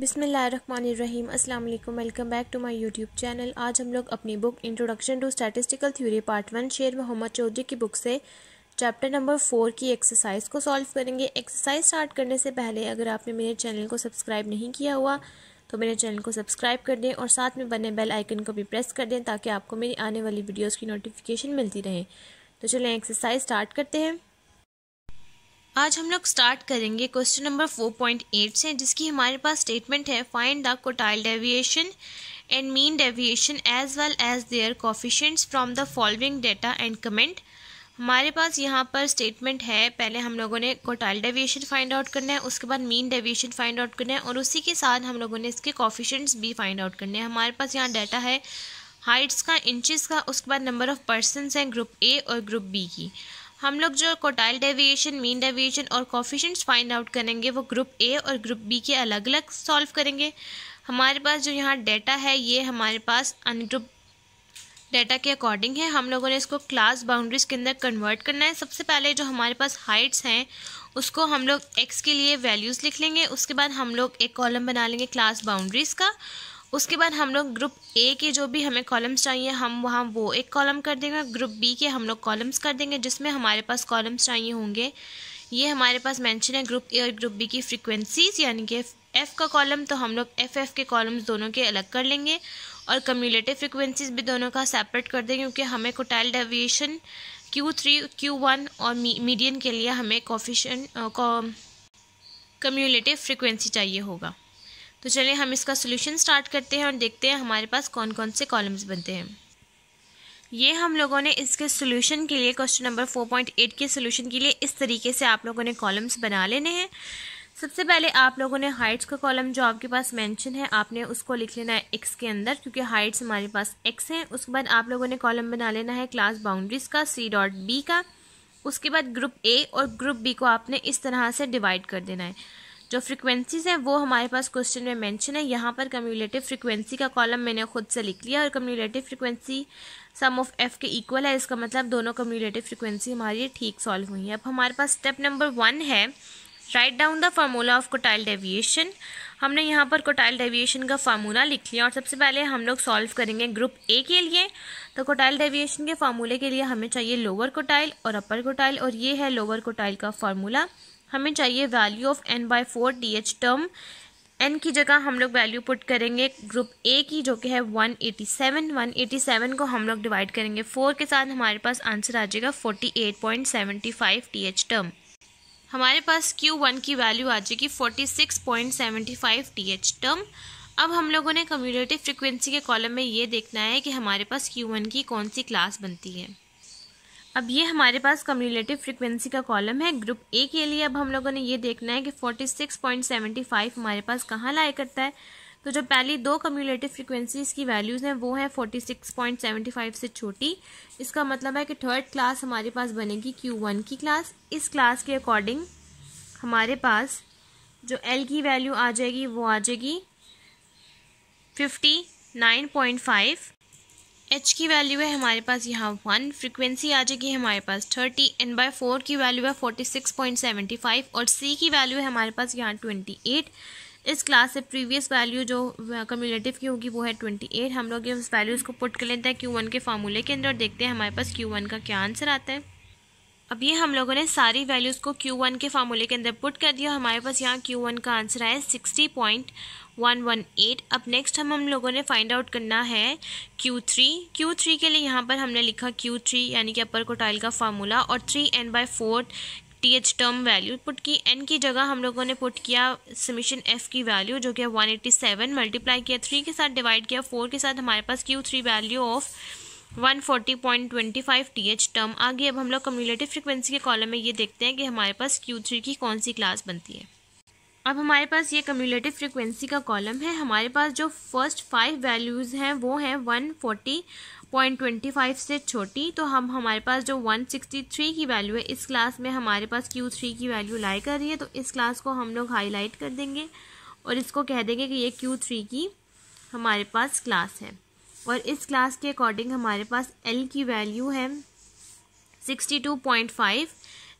बिसमीम अल्लाम welcome back to my YouTube channel आज हम लोग अपनी book introduction to statistical theory part one Sher Mohammad Chaudhry की बुक से चैप्टर नंबर फोर की एक्सरसाइज को सॉल्व करेंगे एक्सरसाइज स्टार्ट करने से पहले अगर आपने मेरे चैनल को सब्सक्राइब नहीं किया हुआ तो मेरे चैनल को सब्सक्राइब कर दें और साथ में बने बेल आइकन को भी प्रेस कर दें ताकि आपको मेरी आने वाली वीडियोज़ की नोटिफिकेशन मिलती रहे तो चलें एक्सरसाइज स्टार्ट करते हैं आज हम लोग स्टार्ट करेंगे क्वेश्चन नंबर 4.8 से जिसकी हमारे पास स्टेटमेंट है find the quartile deviation and mean deviation as well as their coefficients from the following data and comment हमारे पास यहाँ पर स्टेटमेंट है पहले हम लोगों ने कोटाइल डेविएशन फाइंड आउट करना है उसके बाद मीन डेविएशन फाइंड आउट करना है और उसी के साथ हम लोगों ने इसके कॉफिशेंट्स भी फाइंड आउट करने हैं हमारे पास यहाँ डाटा है हाइट्स का इंचेस का उसके बाद नंबर ऑफ़ पर्सनस हैं ग्रुप ए और ग्रुप बी की हम लोग जो कोटाइल डेविएशन मीन डेविएशन और कॉफिशेंट्स फाइंड आउट करेंगे वो ग्रुप ए और ग्रुप बी के अलग अलग सॉल्व करेंगे हमारे पास जो यहाँ डेटा है ये हमारे पास अनग्रुप डेटा के अकॉर्डिंग है हम लोगों ने इसको क्लास बाउंड्रीज के अंदर कन्वर्ट करना है सबसे पहले जो हमारे पास हाइट्स हैं उसको हम लोग एक्स के लिए वैल्यूज़ लिख लेंगे उसके बाद हम लोग एक कॉलम बना लेंगे क्लास बाउंड्रीज़ का उसके बाद हम लोग ग्रुप ए के जो भी हमें कॉलम्स चाहिए हम वहाँ वो एक कॉलम कर देंगे ग्रुप बी के हम लोग कॉलम्स कर देंगे जिसमें हमारे पास कॉलम्स चाहिए होंगे ये हमारे पास मेंशन है ग्रुप ए और ग्रुप बी की फ्रीक्वेंसीज़ यानी कि एफ़ का कॉलम तो हम लोग एफ एफ के कॉलम्स दोनों के अलग कर लेंगे और कम्यूलेटिव फ्रिक्वेंसीज भी दोनों का सेपरेट कर देंगे क्योंकि हमें quartile deviation Q three Q one और मीडियन के लिए हमें कॉफिशन कम्यूलेटिव फ्रिक्वेंसी चाहिए होगा तो चलिए हम इसका सोल्यूशन स्टार्ट करते हैं और देखते हैं हमारे पास कौन कौन से कॉलम्स बनते हैं ये हम लोगों ने इसके सोल्यूशन के लिए क्वेश्चन नंबर 4.8 के सोल्यूशन के लिए इस तरीके से आप लोगों ने कॉलम्स बना लेने हैं सबसे पहले आप लोगों ने हाइट्स का कॉलम जो आपके पास मेंशन है आपने उसको लिख लेना है एक्स के अंदर क्योंकि हाइट्स हमारे पास एक्स हैं उसके बाद आप लोगों ने कॉलम बना लेना है क्लास बाउंड्रीज का सी डॉट बी का उसके बाद ग्रुप ए और ग्रुप बी को आपने इस तरह से डिवाइड कर देना है जो फ्रिक्वेंसीज हैं वो हमारे पास क्वेश्चन में मेंशन है यहाँ पर कम्यूलेटिव फ्रिक्वेंसी का कॉलम मैंने खुद से लिख लिया और cumulative frequency sum of F के इक्वल है इसका मतलब दोनों कम्यूलेटिव फ्रिक्वेंसी हमारी ठीक सॉल्व हुई है अब हमारे पास स्टेप नंबर वन है write down the formula of quartile deviation हमने यहाँ पर कोटाइल डेविएशन का फार्मूला लिख लिया और सबसे पहले हम लोग सॉल्व करेंगे ग्रुप ए के लिए तो कोटाइल डेविएशन के फार्मूले के लिए हमें चाहिए लोअर कोटाइल और अपर कोटाइल और ये है लोअर कोटाइल का फार्मूला हमें चाहिए value of N by four D H term N की जगह हम लोग वैल्यू पुट करेंगे ग्रुप ए की जो कि है 187 187 को हम लोग डिवाइड करेंगे फोर के साथ हमारे पास आंसर आ जाएगा 48.75 टीएच टर्म हमारे पास क्यू वन की वैल्यू आ जाएगी 46.75 टीएच टर्म अब हम लोगों ने कम्यूटेटिव फ्रिक्वेंसी के कॉलम में ये देखना है कि हमारे पास क्यू वन की कौन सी क्लास बनती है अब ये हमारे पास कम्युलेटिव फ्रिक्वेंसी का कॉलम है ग्रुप ए के लिए अब हम लोगों ने ये देखना है कि 46.75 हमारे पास कहाँ लाया करता है तो जो पहली दो कम्युलेटिव फ्रिक्वेंसीज की वैल्यूज़ हैं वो सेवेंटी 46.75 से छोटी इसका मतलब है कि थर्ड क्लास हमारे पास बनेगी Q1 की क्लास इस क्लास के अकॉर्डिंग हमारे पास जो L की वैल्यू आ जाएगी वो आ जाएगी 59.5 एच की वैल्यू है हमारे पास यहाँ वन फ्रीक्वेंसी आ जाएगी हमारे पास थर्टी एन बाय फोर की वैल्यू है forty six point seventy five और सी की वैल्यू है हमारे पास यहाँ ट्वेंटी एट इस क्लास से प्रीवियस वैल्यू जो कम्यूलेटिव uh, की होगी वो है ट्वेंटी एट हम लोग उस वैल्यूज़ को पुट कर लेते हैं क्यू वन के फार्मूले के अंदर देखते हैं हमारे पास क्यू वन का क्या आंसर आता है अब ये हम लोगों ने सारी वैल्यूज़ को क्यू वन के फार्मूले के अंदर पुट कर दिया हमारे पास यहाँ क्यू वन का आंसर आया sixty point one one eight अब नेक्स्ट हम हम लोगों ने फाइंड आउट करना है क्यू थ्री क्यू थ्री के लिए यहाँ पर हमने लिखा क्यू थ्री यानी कि अपर कोटाइल का फार्मूला और three N by four T H term value put की एन की जगह हम लोगों ने पुट किया समिशन एफ की वैल्यू जो कि वन एट्टी सेवन मल्टीप्लाई किया थ्री के साथ डिवाइड किया फोर के साथ हमारे पास Q three value of one forty point twenty five T H term आगे अब हम लोग कम्युलेटिव फ्रिक्वेंसी के कॉलम में ये देखते हैं कि हमारे पास क्यू थ्री की कौन सी क्लास बनती है अब हमारे पास ये कम्यूलेटिव फ्रिक्वेंसी का कॉलम है हमारे पास जो फर्स्ट फाइव वैल्यूज़ हैं वो हैं one forty point twenty five से छोटी तो हम हमारे पास जो वन सिक्सटी थ्री की वैल्यू है इस क्लास में हमारे पास क्यू थ्री की वैल्यू लाई कर रही है तो इस क्लास को हम लोग हाईलाइट कर देंगे और इसको कह देंगे कि ये क्यू थ्री की हमारे पास क्लास है और इस क्लास के अकॉर्डिंग हमारे पास एल की वैल्यू है sixty two point five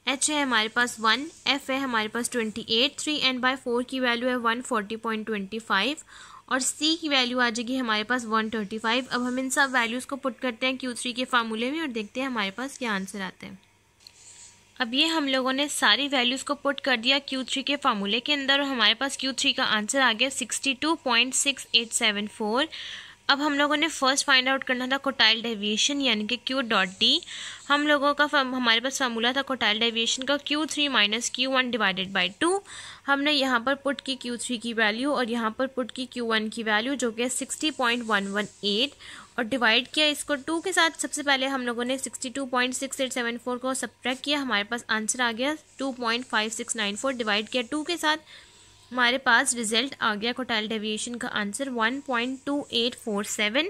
H है हमारे पास वन एफ है हमारे पास twenty eight three N by four की वैल्यू है one forty point twenty five और सी की वैल्यू आ जाएगी हमारे पास वन थर्टी फाइव अब हम इन सब वैल्यूज़ को पुट करते हैं क्यू थ्री के फार्मूले में और देखते हैं हमारे पास क्या आंसर आते हैं अब ये हम लोगों ने सारी वैल्यूज़ को पुट कर दिया क्यू थ्री के फार्मूले के अंदर और हमारे पास क्यू थ्री का आंसर आ गया sixty two point six eight seven four अब हम लोगों ने फर्स्ट फाइंड आउट करना था कोटाइल डेविएशन यानी कि क्यू डॉट डी हम लोगों का हमारे पास फार्मूला था कोटाइल डेविएशन का Q three minus Q one divided by two हमने यहाँ पर पुट की क्यू थ्री की वैल्यू और यहाँ पर पुट की क्यू वन की वैल्यू जो कि sixty point one one eight और डिवाइड किया इसको टू के साथ सबसे पहले हम लोगों ने sixty two point six eight seven four को सब्ट्रैक्ट किया हमारे पास आंसर आ गया two point five six nine four divide किया टू के साथ हमारे पास रिजल्ट आ गया कोटाइल डेविएशन का आंसर 1.2847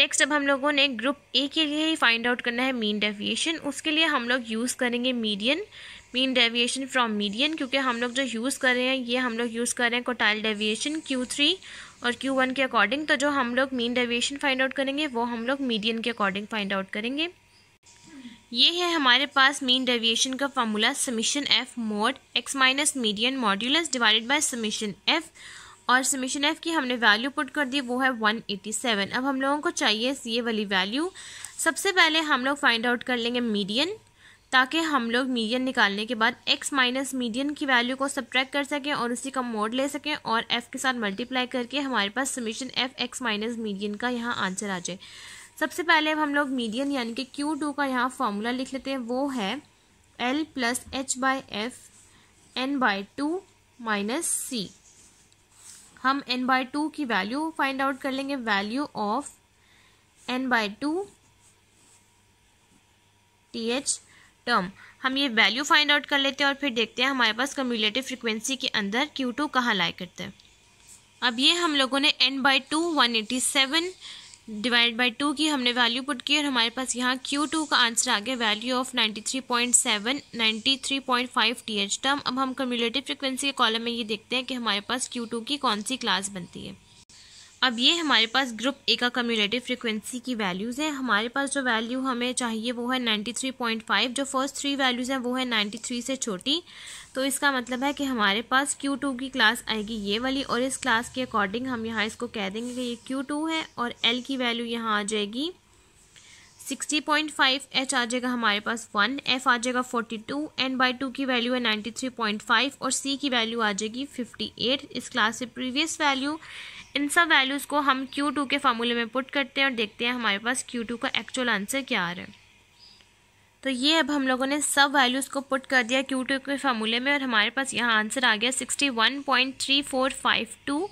नेक्स्ट अब हम लोगों ने ग्रुप ए के लिए ही फाइंड आउट करना है मीन डेविएशन उसके लिए हम लोग यूज़ करेंगे median mean deviation from median क्योंकि हम लोग जो यूज़ कर रहे हैं ये हम लोग यूज़ कर रहे हैं कोटाइल डेविएशन क्यू थ्री और क्यू वन के अकॉर्डिंग तो जो हम लोग मीन डेविएशन फाइंड आउट करेंगे वो हम लोग मीडियन के अकॉर्डिंग फाइंड आउट करेंगे ये है हमारे पास मीन डेविएशन का formula summation F mod x minus median modulus divided by summation F और समीशन एफ की हमने वैल्यू पुट कर दी वो है 187 अब हम लोगों को चाहिए ये वाली वैल्यू सबसे पहले हम लोग फाइंड आउट कर लेंगे मीडियन ताकि हम लोग मीडियन निकालने के बाद एक्स माइनस मीडियन की वैल्यू को सब्ट्रैक्ट कर सकें और उसी का मोड ले सकें और एफ़ के साथ मल्टीप्लाई करके हमारे पास summation F X minus median का यहाँ आंसर आ जाए सबसे पहले अब हम लोग मीडियन यानी कि क्यू टू का यहाँ फॉर्मूला लिख लेते हैं वो है L plus H by F N by two minus C हम एन बाई टू की वैल्यू फाइंड आउट कर लेंगे value of N by two T H term हम ये वैल्यू फाइंड आउट कर लेते हैं और फिर देखते हैं हमारे पास कम्यूलेटिव फ्रिक्वेंसी के अंदर क्यू टू कहाँ लाए करते हैं अब ये हम लोगों ने N by two one eighty seven divide by two की हमने वैल्यू पुट की और हमारे पास यहाँ क्यू टू का आंसर आ गया value of ninety three point seven ninety three point five T H term अब हम कम्यूलेटिव फ्रिक्वेंसी के कॉलम में ये देखते हैं कि हमारे पास क्यू टू की कौन सी क्लास बनती है अब ये हमारे पास ग्रुप ए का कम्यूलेटिव फ्रिक्वेंसी की वैल्यूज़ हैं हमारे पास जो वैल्यू हमें चाहिए वो है नाइन्टी थ्री पॉइंट फाइव जो फर्स्ट थ्री वैल्यूज़ हैं वो है नाइन्टी थ्री से छोटी तो इसका मतलब है कि हमारे पास Q2 की क्लास आएगी ये वाली और इस क्लास के अकॉर्डिंग हम यहाँ इसको कह देंगे कि ये Q2 है और L की वैल्यू यहाँ आ जाएगी 60.5 एच आ जाएगा हमारे पास वन एफ आ जाएगा 42 एन बाई टू की वैल्यू है 93.5 और सी की वैल्यू आ जाएगी 58 इस क्लास से प्रीवियस वैल्यू इन सब वैल्यूज़ को हम Q2 के फार्मूले में पुट करते हैं और देखते हैं हमारे पास Q2 का एक्चुअल आंसर क्या आ रहा है तो ये अब हम लोगों ने सब वैल्यूज़ को पुट कर दिया क्यू टू के फार्मूले में और हमारे पास यहाँ आंसर आ गया sixty one point three four five two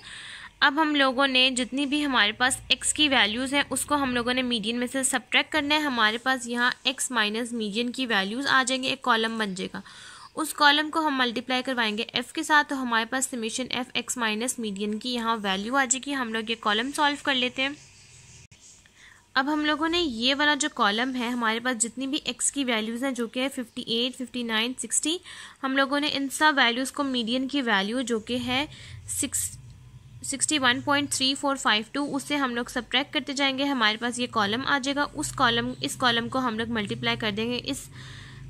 अब हम लोगों ने जितनी भी हमारे पास एक्स की वैल्यूज़ हैं उसको हम लोगों ने मीडियन में से सब्ट्रैक्ट करना है हमारे पास यहाँ एक्स माइनस मीडियन की वैल्यूज़ आ जाएंगे एक कॉलम बन जाएगा उस कॉलम को हम मल्टीप्लाई करवाएंगे एफ़ के साथ तो हमारे पास summation F X minus median की यहाँ वैल्यू आ जाएगी हम लोग ये कॉलम सॉल्व कर लेते हैं अब हम लोगों ने ये वाला जो कॉलम है हमारे पास जितनी भी एक्स की वैल्यूज़ हैं जो कि है fifty eight fifty nine sixty हम लोगों ने इन सब वैल्यूज़ को मीडियन की वैल्यू जो कि है six sixty one point three four five two उससे हम लोग ट्रैक करते जाएंगे हमारे पास ये कॉलम आ जाएगा उस कॉलम इस कॉलम को हम लोग मल्टीप्लाई कर देंगे इस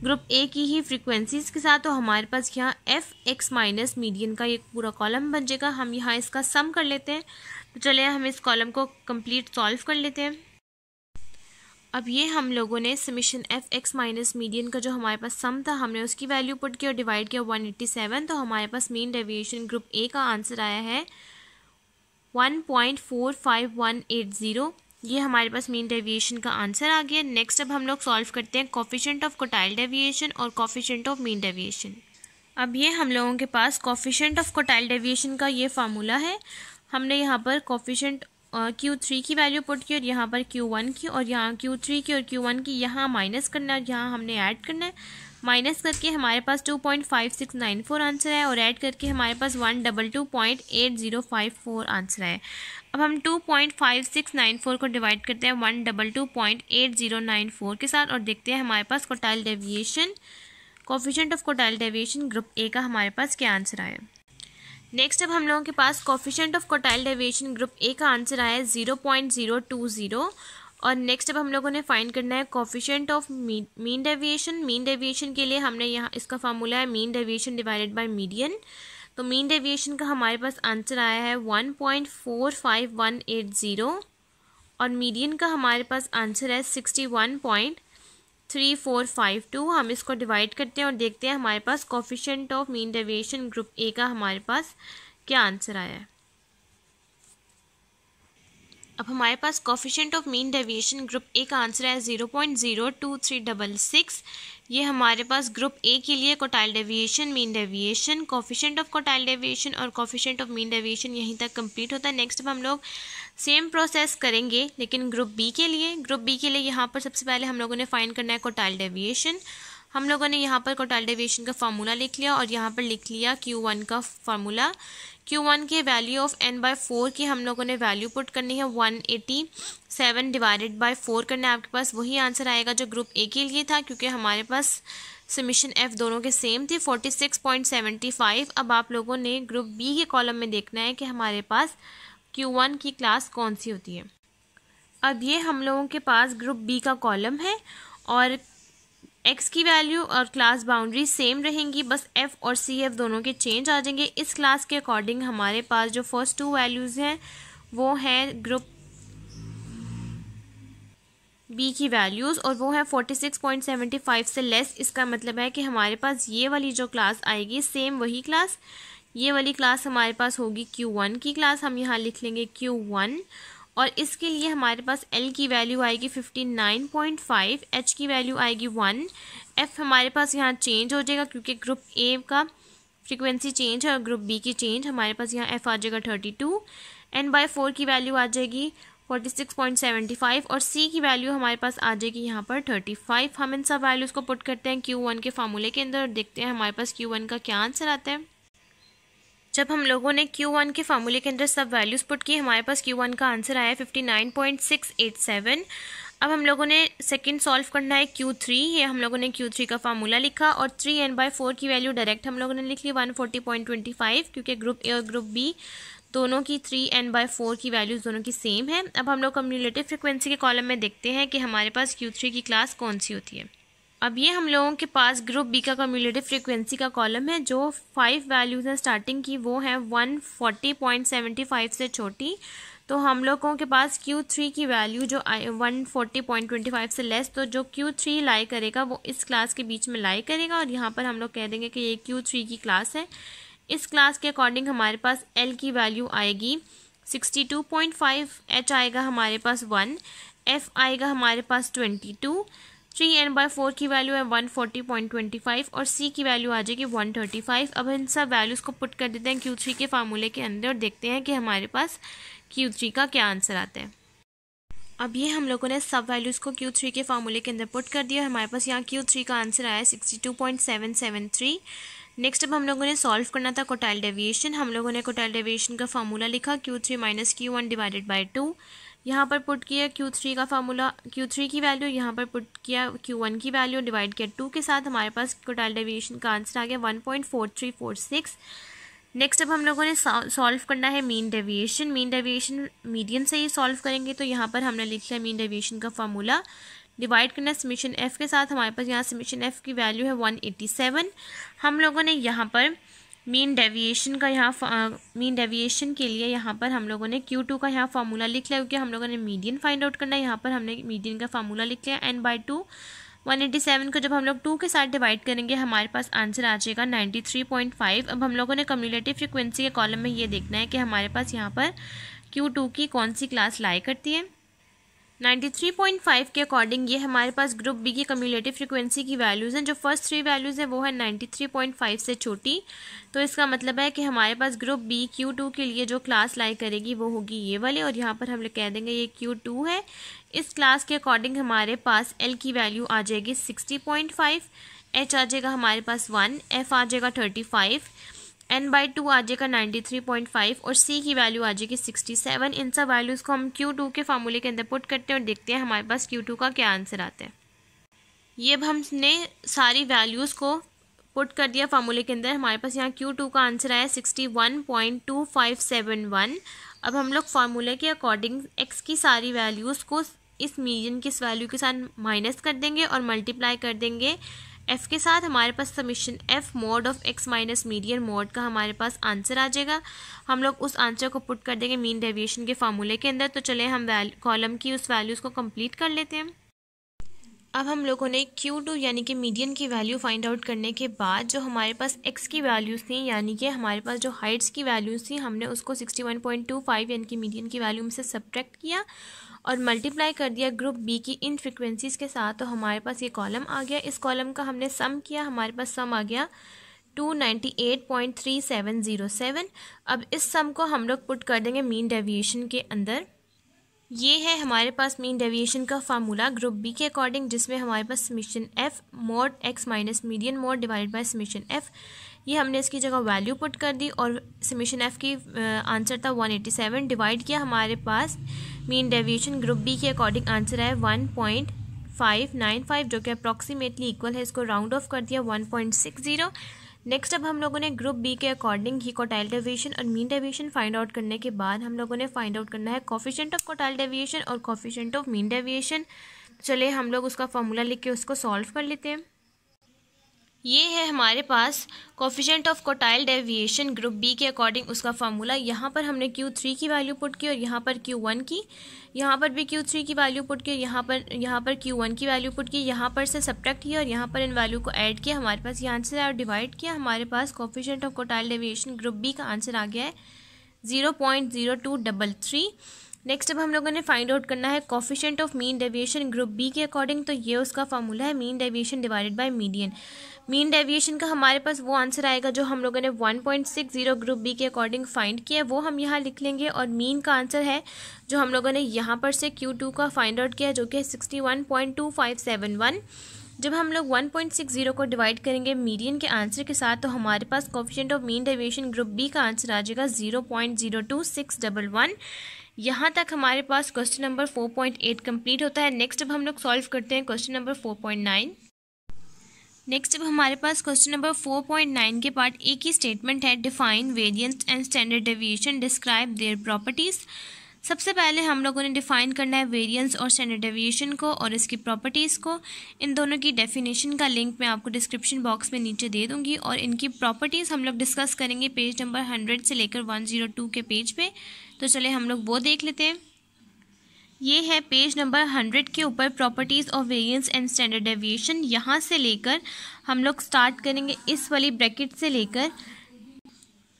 ग्रुप ए की ही फ्रिक्वेंसीज़ के साथ तो हमारे पास यहाँ एफ एक्स माइनस मीडियन का ये पूरा कॉलम बन जाएगा हम यहाँ इसका सम कर लेते हैं तो चलिए हम इस कॉलम को कम्प्लीट सॉल्व कर लेते हैं अब ये हम लोगों ने summation F X minus median का जो हमारे पास सम था हमने उसकी वैल्यू पुट किया और डिवाइड किया वन एट्टी सेवन तो हमारे पास मेन डेविएशन ग्रुप ए का आंसर आया है one point four five one eight zero ये हमारे पास मेन डेविएशन का आंसर आ गया नेक्स्ट अब हम लोग सॉल्व करते हैं कॉफिशेंट ऑफ कोटाइल डेविएशन और कॉफिशेंट ऑफ मेन डेविएशन अब ये हम लोगों के पास कॉफिशेंट ऑफ कोटाइल डेविएशन का ये फार्मूला है हमने यहाँ पर कॉफिशेंट क्यू थ्री की वैल्यू पुट की और यहाँ पर क्यू वन की और यहाँ क्यू थ्री की और क्यू वन की यहाँ माइनस करना है और यहाँ हमने ऐड करना है माइनस करके हमारे पास two point five six nine four answer है और ऐड करके हमारे पास one double two point eight zero five four answer है अब हम two point five six nine four को डिवाइड करते हैं one double two point eight zero nine four के साथ और देखते हैं हमारे पास quartile deviation coefficient of quartile deviation group A का हमारे पास क्या आंसर आया नेक्स्ट अब हम लोगों के पास coefficient of quartile deviation group A का आंसर आया zero point zero two zero और नेक्स्ट अब हम लोगों ने फाइंड करना है coefficient of mean deviation mean deviation के लिए हमने यहाँ इसका फार्मूला है mean deviation divided by median तो मीन डेविएशन का हमारे पास आंसर आया है one point four five one eight zero और मीडियन का हमारे पास आंसर है sixty one point three four five two हम इसको डिवाइड करते हैं और देखते हैं हमारे पास coefficient of mean deviation group A का हमारे पास क्या आंसर आया है अब हमारे पास coefficient of mean deviation group A का आंसर है zero point zero two three double six ये हमारे पास ग्रुप ए के लिए quartile deviation mean deviation coefficient of quartile deviation और कॉफिशेंट ऑफ मीन डेविएशन यहीं तक कंप्लीट होता है नेक्स्ट अब हम लोग सेम प्रोसेस करेंगे लेकिन ग्रुप बी के लिए ग्रुप बी के लिए यहाँ पर सबसे पहले हम लोगों ने फाइन करना है कोटाइल डेविएशन हम लोगों ने यहाँ पर कोटाल डेविएशन का फार्मूला लिख लिया और यहाँ पर लिख लिया क्यू वन का फार्मूला क्यू वन के value of N by four की हम लोगों ने वैल्यू पुट करनी है one eighty seven divided by four करना है आपके पास वही आंसर आएगा जो ग्रुप ए के लिए था क्योंकि हमारे पास सबमिशन एफ दोनों के सेम थे forty six point seventy five अब आप लोगों ने ग्रुप बी के कॉलम में देखना है कि हमारे पास क्यू वन की क्लास कौन सी होती है अब ये हम लोगों के पास ग्रुप बी का कॉलम है और एक्स की वैल्यू और क्लास बाउंड्री सेम रहेंगी बस एफ और सी एफ दोनों के चेंज आ जाएंगे इस क्लास के अकॉर्डिंग हमारे पास जो फर्स्ट टू वैल्यूज़ हैं वो हैं ग्रुप बी की वैल्यूज़ और वो है 46.75 से लेस इसका मतलब है कि हमारे पास ये वाली जो क्लास आएगी सेम वही क्लास ये वाली क्लास हमारे पास होगी Q1 की क्लास हम यहाँ लिख लेंगे Q1 और इसके लिए हमारे पास एल की वैल्यू आएगी fifty nine point five H की वैल्यू आएगी वन एफ़ हमारे पास यहाँ चेंज हो जाएगा क्योंकि ग्रुप ए का फ्रीक्वेंसी चेंज है और ग्रुप बी की चेंज हमारे पास यहाँ एफ़ आ जाएगा thirty two N by four की वैल्यू आ जाएगी forty six point seventy five और सी की वैल्यू हमारे पास आ जाएगी यहाँ पर थर्टी फाइव हम इन सब वैल्यूज़ को पुट करते हैं क्यू वन के फार्मूले के अंदर और देखते हैं हमारे पास क्यू वन का क्या आंसर आता है जब हम लोगों ने Q1 के फार्मूले के अंदर सब वैल्यूज़ पुट की हमारे पास Q1 का आंसर आया 59.687 अब हम लोगों ने सेकंड सॉल्व करना है Q3 ये हम लोगों ने Q3 का फार्मूला लिखा और 3 एन बाई फोर की वैल्यू डायरेक्ट हम लोगों ने लिख ली 140.25 क्योंकि ग्रुप ए और ग्रुप बी दोनों की थ्री एन बाई फोर की वैल्यूज़ दोनों की सेम है अब हम लोग कम्यूनिटिव फ्रिक्वेंसी के कॉलम में देखते हैं कि हमारे पास क्यू की क्लास कौन सी होती है अब ये हम लोगों के पास ग्रुप बी का कम्यूलेटिव फ्रीक्वेंसी का कॉलम है जो फाइव वैल्यूज़ हैं स्टार्टिंग की वो है one forty point seventy five से छोटी तो हम लोगों के पास क्यू थ्री की वैल्यू जो one forty point twenty five से लेस तो जो क्यू थ्री लाई करेगा वो इस क्लास के बीच में लाई करेगा और यहाँ पर हम लोग कह देंगे कि ये क्यू थ्री की क्लास है इस क्लास के अकॉर्डिंग हमारे पास एल की वैल्यू आएगी sixty two point five H आएगा हमारे पास वन एफ आएगा हमारे पास twenty two three N by four की वैल्यू है one forty point twenty five और सी की वैल्यू आ जाएगी वन थर्टी फाइव अब इन सब वैल्यूज़ को पुट कर देते हैं क्यू थ्री के फार्मूले के अंदर और देखते हैं कि हमारे पास क्यू थ्री का क्या आंसर आता है अब ये हम लोगों ने सब वैल्यूज़ को क्यू थ्री के फार्मूले के अंदर पुट कर दिया हमारे पास यहाँ क्यू थ्री का आंसर आया sixty two point seven seven three next अब हम लोगों ने सॉल्व करना था कोटाइल डेविएशन हम लोगों ने कोटाइल डेविएशन का फार्मूला लिखा Q three minus Q one divided by two यहाँ पर पुट किया Q3 का फार्मूला Q3 की वैल्यू यहाँ पर पुट किया Q1 की वैल्यू डिवाइड किया टू के साथ हमारे पास टोटल डेविएशन का आंसर आ गया one point four three four six next अब हम लोगों ने सॉल्व करना है mean deviation mean deviation medium से ही सॉल्व करेंगे तो यहाँ पर हमने लिख लिया मीन डेविएशन का फार्मूला डिवाइड करना समीशन एफ़ के साथ हमारे पास यहाँ समीशन एफ़ की वैल्यू है वन एटी सेवन हम लोगों ने यहाँ पर मीन डेविएशन का यहाँ मीन डेविएशन uh, के लिए यहाँ पर हम लोगों ने क्यू टू का यहाँ फार्मूला लिख लिया क्योंकि हम लोगों ने मीडियन फाइंड आउट करना है यहाँ पर हमने मीडियन का फार्मूला लिख लिया n by two one eighty seven को जब हम लोग टू के साथ डिवाइड करेंगे हमारे पास आंसर आ जाएगा नाइन्टी थ्री पॉइंट फाइव अब हम लोगों ने कम्यूलेटिव फ्रिक्वेंसी के कॉलम में ये देखना है कि हमारे पास यहाँ पर क्यू टू की कौन सी क्लास लाई करती है 93.5 के अकॉर्डिंग ये हमारे पास ग्रुप बी की कम्यूलेटिव फ्रिक्वेंसी की वैल्यूज़ हैं जो फर्स्ट थ्री वैल्यूज़ हैं वो है 93.5 से छोटी तो इसका मतलब है कि हमारे पास ग्रुप बी क्यू टू के लिए जो क्लास लाई करेगी वो होगी ये वाली और यहाँ पर हम लोग कह देंगे ये क्यू टू है इस क्लास के अकॉर्डिंग हमारे पास एल की वैल्यू आ जाएगी सिक्सटी पॉइंट फाइव एच आ जाएगा हमारे पास वन एफ आ जाएगा thirty five n by two आ जाएगा नाइन्टी थ्री पॉइंट फाइव और सी की वैल्यू आज की सिक्सटी सेवन इन सब वैल्यूज़ को हम क्यू टू के फार्मूले के अंदर पुट करते हैं और देखते हैं हमारे पास क्यू टू का क्या आंसर आता है ये अब हमने सारी वैल्यूज़ को पुट कर दिया फार्मूले के अंदर हमारे पास यहाँ क्यू टू का आंसर आया sixty one point two five seven one अब हम लोग फार्मूले के अकॉर्डिंग एक्स की सारी वैल्यूज़ को इस मीडियन की इस वैल्यू के साथ माइनस कर देंगे और मल्टीप्लाई कर देंगे एफ के साथ हमारे पास summation F mod of x minus median mod का हमारे पास आंसर आ जाएगा हम लोग उस आंसर को पुट कर देंगे मीन डेविएशन के फार्मूले के अंदर तो चले हम कॉलम की उस वैल्यूज़ को कंप्लीट कर लेते हैं अब हम लोगों ने Q2 यानी कि मीडियन की वैल्यू फाइंड आउट करने के बाद जो हमारे पास x की वैल्यूज़ थी यानी कि हमारे पास जो हाइट्स की वैल्यूज़ थी हमने उसको 61.25 यानी कि मीडियन की वैल्यू में से सब्ट्रैक्ट किया और मल्टीप्लाई कर दिया ग्रुप बी की इन फ्रिक्वेंसीज़ के साथ तो हमारे पास ये कॉलम आ गया इस कॉलम का हमने सम किया हमारे पास सम आ गया 298.3707 अब इस सम को हम लोग पुट कर देंगे मीन डेविएशन के अंदर ये है हमारे पास मीन डेविएशन का फार्मूला ग्रुप बी के अकॉर्डिंग जिसमें हमारे पास summation f mod x minus median mod divide by summation f ये हमने इसकी जगह वैल्यू पुट कर दी और समिशन एफ की आंसर था 187 डिवाइड किया हमारे पास मीन डेविएशन ग्रुप बी के अकॉर्डिंग आंसर है one point five nine five जो कि अप्रॉक्सीमेटली इक्वल है इसको राउंड ऑफ कर दिया one point six zero next अब हम लोगों ने ग्रुप बी के अकॉर्डिंग ही कोटाइल डेविएशन और मीन डेविएशन फाइंड आउट करने के बाद हम लोगों ने फाइंड आउट करना है कॉफिशेंट ऑफ कोटाइल डेविएशन और कॉफिशेंट ऑफ मीन डेविएशन चलिए हम लोग उसका फॉर्मूला लिख के उसको सॉल्व कर लेते हैं ये है हमारे पास coefficient of quartile deviation group B के अकॉर्डिंग उसका फार्मूला यहाँ पर हमने क्यू थ्री की वैल्यू पुट की और यहाँ पर क्यू वन की यहाँ पर भी क्यू थ्री की वैल्यू पुट की यहाँ पर यहाँ पर क्यू वन की वैल्यू पुट की यहाँ पर से सब्ट्रैक्ट किया और यहाँ पर इन वैल्यू को ऐड किया हमारे पास ये आंसर है और डिवाइड किया हमारे पास coefficient of quartile deviation group B का आंसर आ गया है zero point zero two double three next अब हम लोगों ने फाइंड आउट करना है coefficient of mean deviation group B के अकॉर्डिंग तो ये उसका फार्मूला है mean deviation divided by median mean deviation का हमारे पास वो आंसर आएगा जो हम लोगों ने 1.60 ग्रुप बी के अकॉर्डिंग फाइंड किया वो हम यहाँ लिख लेंगे और मीन का आंसर है जो हम लोगों ने यहाँ पर से Q2 का फाइंड आउट किया जो कि है 61.2571 जब हम लोग 1.60 को डिवाइड करेंगे मीडियन के आंसर के साथ तो हमारे पास coefficient of mean deviation group B का आंसर आ जाएगा जीरो यहाँ तक हमारे पास क्वेश्चन नंबर 4.8 कंप्लीट होता है नेक्स्ट जब हम लोग सॉल्व करते हैं क्वेश्चन नंबर 4.9 नेक्स्ट अब हमारे पास question number four point nine के पार्ट ए की स्टेटमेंट है define variance and standard deviation describe their properties सबसे पहले हम लोगों ने डिफ़ाइन करना है वेरिएंस और स्टैंडर्ड डेविएशन को और इसकी प्रॉपर्टीज़ को इन दोनों की डेफिनेशन का लिंक मैं आपको डिस्क्रिप्शन बॉक्स में नीचे दे दूंगी और इनकी प्रॉपर्टीज़ हम लोग डिस्कस करेंगे पेज नंबर हंड्रेड से लेकर वन जीरो टू के पेज पे तो चले हम लोग वो देख लेते हैं ये है पेज नंबर हंड्रेड के ऊपर properties of variance and standard deviation यहाँ से लेकर हम लोग स्टार्ट करेंगे इस वाली ब्रैकेट से लेकर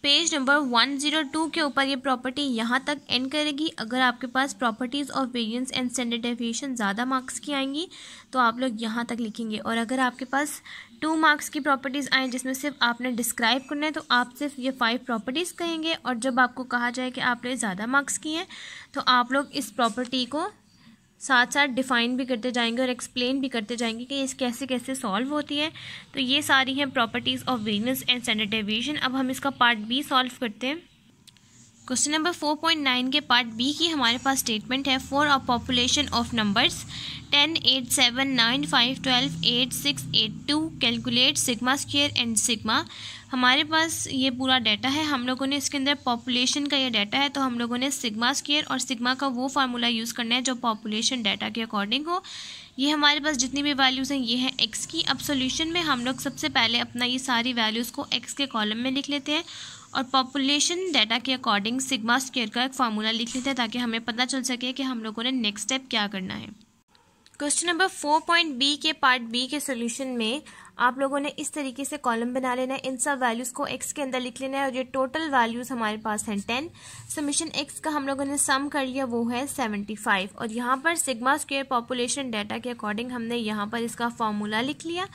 page number one zero two के ऊपर ये प्रॉपर्टी यहाँ तक एंड करेगी अगर आपके पास properties of variance and standard deviation ज़्यादा मार्क्स की आएंगी तो आप लोग यहाँ तक लिखेंगे और अगर आपके पास टू मार्क्स की प्रॉपर्टीज़ आए जिसमें सिर्फ आपने डिस्क्राइब करना है तो आप सिर्फ ये फाइव प्रॉपर्टीज़ कहेंगे और जब आपको कहा जाए कि आपने ज़्यादा मार्क्स किए हैं तो आप लोग इस प्रॉपर्टी को साथ साथ डिफ़ाइन भी करते जाएंगे और एक्सप्लेन भी करते जाएंगे कि ये कैसे कैसे सॉल्व होती है तो ये सारी हैं properties of Venus and sanitization अब हम इसका पार्ट बी सॉल्व करते हैं question number four point nine के पार्ट बी की हमारे पास स्टेटमेंट है for a population of numbers ten eight seven nine five twelve eight six eight two calculate sigma square and sigma हमारे पास ये पूरा डाटा है हम लोगों ने इसके अंदर पॉपुलेशन का ये डाटा है तो हम लोगों ने सिग्मा स्क्वेयर और सिग्मा का वो फार्मूला यूज़ करना है जो पॉपुलेशन डाटा के अकॉर्डिंग हो ये हमारे पास जितनी भी वैल्यूज़ हैं ये हैं एक्स की अब सोल्यूशन में हम लोग सबसे पहले अपना ये सारी वैल्यूज़ को एक्स के कॉलम में लिख लेते हैं और पॉपुलेशन डाटा के अकॉर्डिंग सिग्मा स्केयर का एक फार्मूला लिख लेते हैं ताकि हमें पता चल सके कि हम लोगों ने नेक्स्ट स्टेप क्या करना है question number four point B के पार्ट बी के सोल्यूशन में आप लोगों ने इस तरीके से कॉलम बना लेना है इन सब वैल्यूज़ को एक्स के अंदर लिख लेना है और ये टोटल वैल्यूज़ हमारे पास हैं टेन समीशन एक्स का हम लोगों ने सम कर लिया वो है सेवेंटी फाइव और यहाँ पर सिग्मा स्क्वेयर पॉपुलेशन डाटा के अकॉर्डिंग हमने यहाँ पर इसका फॉर्मूला लिख लिया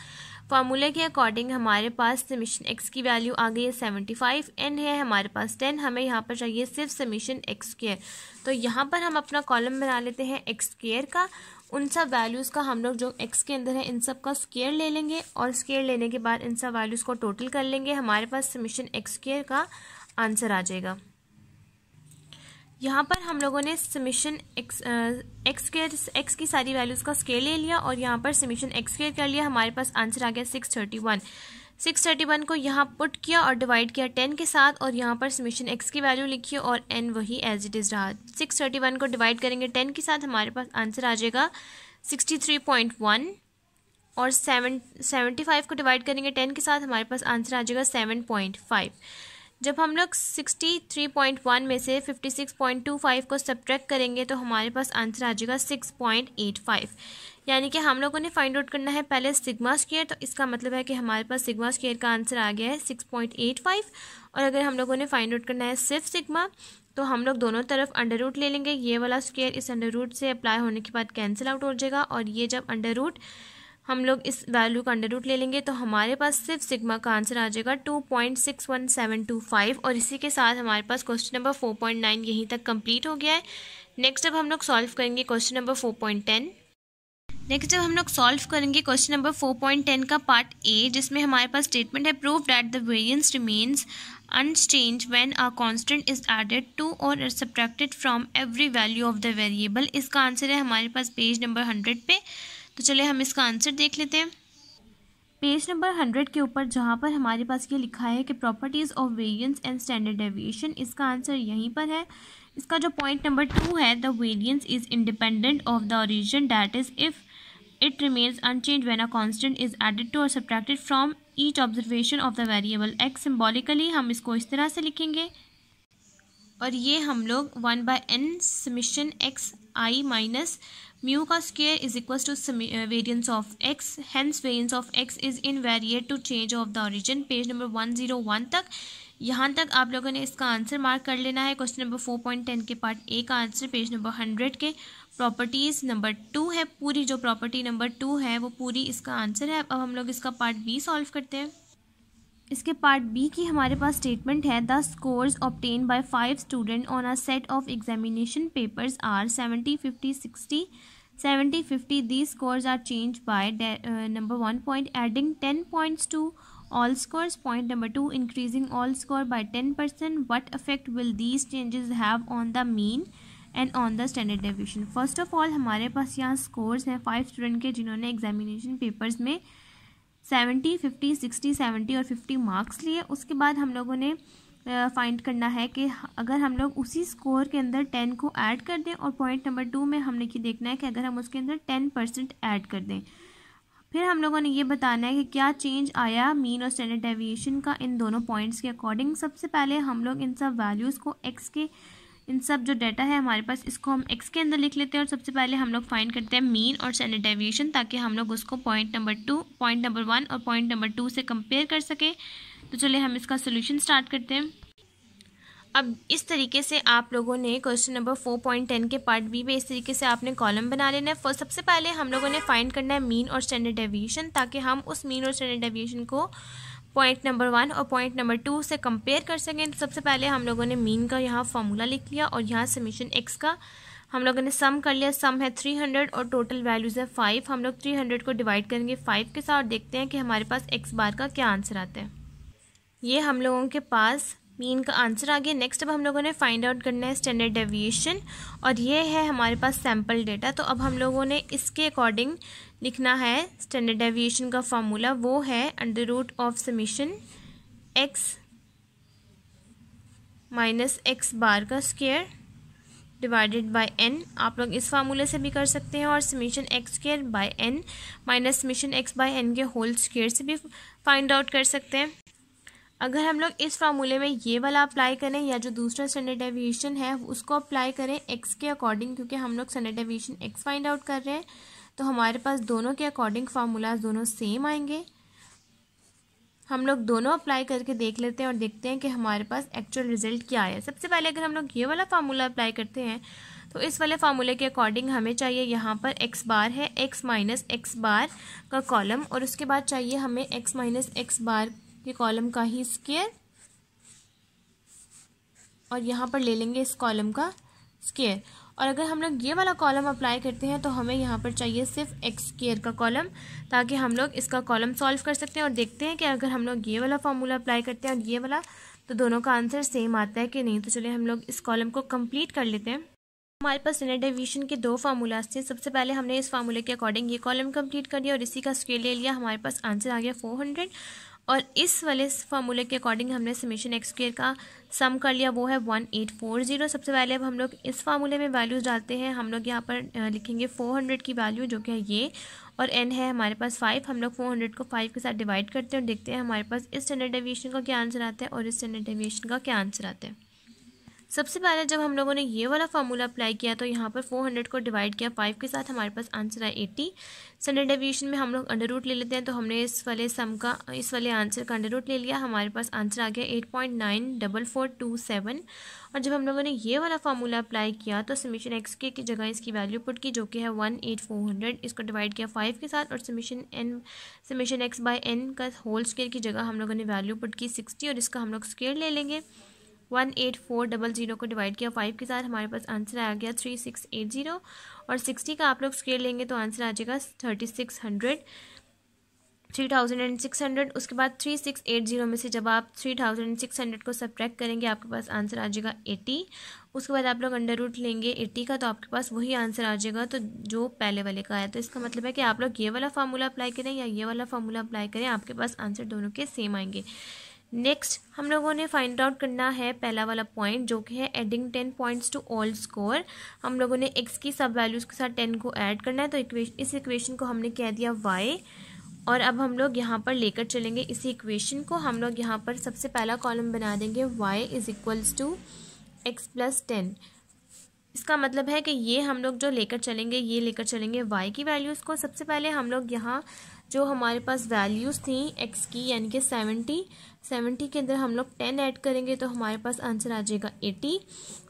फार्मूले के अकॉर्डिंग हमारे पास समीशन एक्स की वैल्यू आ गई है सेवेंटी फाइव एन है हमारे पास टेन हमें यहाँ पर चाहिए सिर्फ समीशन एक्स केयर तो यहाँ पर हम अपना कॉलम बना लेते हैं एक्स केयर का उन सब वैल्यूज़ का हम लोग जो एक्स के अंदर है इन सब का स्केयर ले लेंगे और स्केयर लेने के बाद इन सब वैल्यूज़ को टोटल कर लेंगे हमारे पास समीशन एक्स केयर का आंसर आ जाएगा यहाँ पर हम लोगों ने summation x x square x की सारी वैल्यूज़ का स्केल ले लिया और यहाँ पर समिशन एक्स केयर कर लिया हमारे पास आंसर आ गया six thirty one six thirty one को यहाँ पुट किया और डिवाइड किया टेन के साथ और यहाँ पर समिशन एक्स की वैल्यू लिखी और एन वही एज इट इज़ रहा सिक्स थर्टी वन को डिवाइड करेंगे टेन के साथ हमारे पास आंसर आ जाएगा सिक्सटी थ्री पॉइंट वन और सेवन सेवेंटी फाइव को डिवाइड करेंगे टेन के साथ हमारे पास आंसर आ जाएगा सेवन पॉइंट फाइव जब हम लोग 63.1 में से 56.25 को सब्ट्रैक्ट करेंगे तो हमारे पास आंसर आ जाएगा 6.85 यानी कि हम लोगों ने फाइंड आउट करना है पहले सिग्मा स्केयर तो इसका मतलब है कि हमारे पास सिग्मा स्केयर का आंसर आ गया है 6.85 और अगर हम लोगों ने फाइंड आउट करना है सिर्फ सिग्मा तो हम लोग दोनों तरफ अंडर रूट ले लेंगे ये वाला स्केयर इस अंडर रूट से अप्लाई होने के बाद कैंसिल आउट हो जाएगा और ये जब अंडर रूट हम लोग इस वैल्यू का अंडर रूट ले लेंगे तो हमारे पास सिर्फ सिग्मा का आंसर आ जाएगा two point six one seven two five और इसी के साथ हमारे पास question number four point nine यहीं तक कंप्लीट हो गया है नेक्स्ट अब हम लोग सॉल्व करेंगे question number four point ten next जब हम लोग सॉल्व करेंगे question number four point ten का पार्ट ए जिसमें हमारे पास स्टेटमेंट है prove that the variance remains unchanged when a constant is added to और subtracted from every value of the variable इसका आंसर है हमारे पास पेज नंबर हंड्रेड पे तो चलिए हम इसका आंसर देख लेते हैं पेज नंबर हंड्रेड के ऊपर जहाँ पर हमारे पास ये लिखा है कि properties of variance and standard deviation इसका आंसर यहीं पर है इसका जो पॉइंट नंबर टू है the variance is independent of the origin that is if it remains unchanged when a constant is added to और subtracted from each observation of the variable x symbolically हम इसको इस तरह से लिखेंगे और ये हम लोग one by n summation x i minus mu का square is equal to variance of x hence variance of x is invariant to change of the origin page number one zero one तक यहाँ तक आप लोगों ने इसका answer mark कर लेना है question number four point ten के पार्ट ए का आंसर पेज नंबर हंड्रेड के प्रॉपर्टीज़ नंबर टू है पूरी जो प्रॉपर्टी नंबर टू है वो पूरी इसका आंसर है अब हम लोग इसका पार्ट बी सॉल्व करते हैं इसके पार्ट बी की हमारे पास स्टेटमेंट है the scores obtained by five student on a set of examination papers are seventy fifty sixty seventy fifty these scores are change by number one point adding ten points to scores point number two increasing all score by ten percent what affect will these changes have on the mean and on the standard deviation first of all हमारे पास यहाँ scores हैं five student के जिन्होंने examination papers में seventy fifty sixty seventy और fifty marks लिए उसके बाद हम लोगों ने फाइंड करना है कि अगर हम लोग उसी स्कोर के अंदर टेन को ऐड कर दें और पॉइंट नंबर टू में हमने की देखना है कि अगर हम उसके अंदर टेन परसेंट ऐड कर दें फिर हम लोगों ने ये बताना है कि क्या चेंज आया मीन और स्टैंडर्ड डेविएशन का इन दोनों पॉइंट्स के अकॉर्डिंग सबसे पहले हम लोग इन सब वैल्यूज़ को एक्स के इन सब जो डाटा है हमारे पास इसको हम एक्स के अंदर लिख लेते हैं और सबसे पहले हम लोग फाइंड करते हैं मीन और स्टैंडर्ड डेविएशन ताकि हम लोग उसको point number two point number one और पॉइंट नंबर टू से कंपेयर कर सकें तो चलिए हम इसका सोल्यूशन स्टार्ट करते हैं अब इस तरीके से आप लोगों ने question number four point ten के पार्ट बी पे इस तरीके से आपने कॉलम बना लेना है फर्स्ट सबसे पहले हम लोगों ने फाइंड करना है मीन और स्टैंडर्ड डेविएशन ताकि हम उस मीन और स्टैंडर्ड डेविएशन को पॉइंट नंबर वन और पॉइंट नंबर टू से कंपेयर कर सकें तो सबसे पहले हम लोगों ने मीन का यहाँ फॉर्मूला लिख लिया और यहाँ समीशन एक्स का हम लोगों ने सम कर लिया सम है थ्री हंड्रेड और टोटल वैल्यूज़ है फाइव हम लोग थ्री हंड्रेड को डिवाइड करेंगे फाइव के साथ और देखते हैं कि हमारे पास एक्स बार का क्या आंसर आता है ये हम लोगों के पास मीन का आंसर आ गया नेक्स्ट अब हम लोगों ने फाइंड आउट करना है स्टैंडर्ड डेविएशन और ये है हमारे पास सैम्पल डेटा तो अब हम लोगों ने इसके अकॉर्डिंग लिखना है स्टैंडर्ड डेविएशन का फार्मूला वो है under root of summation x minus x bar का स्क्वायर डिवाइडेड बाय एन आप लोग इस फार्मूले से भी कर सकते हैं और summation x square by n minus summation x by n के होल स्क्र से भी फाइंड आउट कर सकते हैं अगर हम लोग इस फार्मूले में ये वाला अप्लाई करें या जो दूसरा स्टैंडर्ड डेविएशन है उसको अप्लाई करें एक्स के अकॉर्डिंग क्योंकि हम लोग standard deviation x find out कर रहे हैं तो हमारे पास दोनों के अकॉर्डिंग फार्मूलाज दोनों सेम आएंगे हम लोग दोनों अप्लाई करके देख लेते हैं और देखते हैं कि हमारे पास एक्चुअल रिजल्ट क्या आया सबसे पहले अगर हम लोग ये वाला फार्मूला अप्लाई करते हैं तो इस वाले फार्मूले के अकॉर्डिंग हमें चाहिए यहाँ पर एक्स बार है एक्स माइनस एक्स बार का कॉलम और उसके बाद चाहिए हमें एक्स माइनस एक्स बार के कॉलम का ही स्केयर और यहाँ पर ले लेंगे इस कॉलम का स्केयर और अगर हम लोग ये वाला कॉलम अप्लाई करते हैं तो हमें यहाँ पर चाहिए सिर्फ एक्स केयर का कॉलम ताकि हम लोग इसका कॉलम सॉल्व कर सकते हैं और देखते हैं कि अगर हम लोग ये वाला फार्मूला अप्लाई करते हैं और ये वाला तो दोनों का आंसर सेम आता है कि नहीं तो चलिए हम लोग इस कॉलम को कम्प्लीट कर लेते हैं हमारे पास स्टैंडर्ड डेविएशन के दो फार्मूलाज थे सबसे पहले हमने इस फार्मूले के अकॉर्डिंग ये कॉलम कंप्लीट कर दिया और इसी का स्केल ले लिया हमारे पास आंसर आ गया 400 और इस वाले फार्मूले के अकॉर्डिंग हमने समीशन एक्स स्क्र का सम कर लिया वो है वन एट फोर जीरो सबसे पहले अब हम लोग इस फार्मूले में वैल्यूज डालते हैं हम लोग यहाँ पर लिखेंगे फोर हंड्रेड की वैल्यू जो कि है ये और एन है हमारे पास फाइव हम लोग फोर हंड्रेड को फाइव के साथ डिवाइड करते हैं और देखते हैं हमारे पास इस स्टैंडर्ड डेविएशन का क्या आंसर आता है और इस स्टैंडर्ड डेविएशन का क्या आंसर आता है सबसे पहले जब हम लोगों ने ये वाला फार्मूला अप्लाई किया तो यहाँ पर फोर हंड्रेड को डिवाइड किया फाइव के साथ हमारे पास आंसर आया एट्टी स्टैंडर्ड डेविएशन में हम लोग अंडर रूट ले लेते हैं तो हमने इस वाले सम का इस वाले आंसर का अंडर रूट ले लिया हमारे पास आंसर आ गया eight point nine double four two seven और जब हम लोगों ने ये वाला फार्मूला अप्लाई किया तो समीशन एक्स के की जगह इसकी वैल्यू पुट की जो कि है वन एट फोर हंड्रेड इसको डिवाइड किया फाइव के साथ और summation n summation x by n का होल स्केयर की जगह हम लोगों ने वैल्यू पुट की सिक्सटी और इसका हम लोग स्केयर ले लेंगे one eight four double zero को डिवाइड किया फाइव के साथ हमारे पास आंसर आ गया थ्री सिक्स एट जीरो और सिक्सटी का आप लोग स्केल लेंगे तो आंसर आ जाएगा thirty six hundred three thousand and six hundred उसके बाद थ्री सिक्स एट जीरो में से जब आप three thousand and six hundred को सब्ट्रैक्ट करेंगे आपके पास आंसर आ जाएगा एटी उसके बाद आप लोग अंडर रूट लेंगे एट्टी का तो आपके पास वही आंसर आ जाएगा तो जो पहले वाले का है तो इसका मतलब है कि आप लोग ये वाला फार्मूला अप्लाई करें या ये वाला फार्मूला अप्लाई करें आपके पास आंसर दोनों के सेम आएंगे नेक्स्ट हम लोगों ने फाइंड आउट करना है पहला वाला पॉइंट जो कि है adding ten points to all score हम लोगों ने एक्स की सब वैल्यूज़ के साथ टेन को ऐड करना है तो इस इक्वेशन को हमने कह दिया वाई और अब हम लोग यहाँ पर लेकर चलेंगे इसी इक्वेशन को हम लोग यहाँ पर सबसे पहला कॉलम बना देंगे y is equals to x plus ten इसका मतलब है कि ये हम लोग जो लेकर चलेंगे ये लेकर चलेंगे y की वैल्यूज़ को सबसे पहले हम लोग यहाँ जो हमारे पास वैल्यूज़ थी x की यानी कि सेवेंटी सेवेंटी के अंदर हम लोग टेन ऐड करेंगे तो हमारे पास आंसर आ जाएगा एटी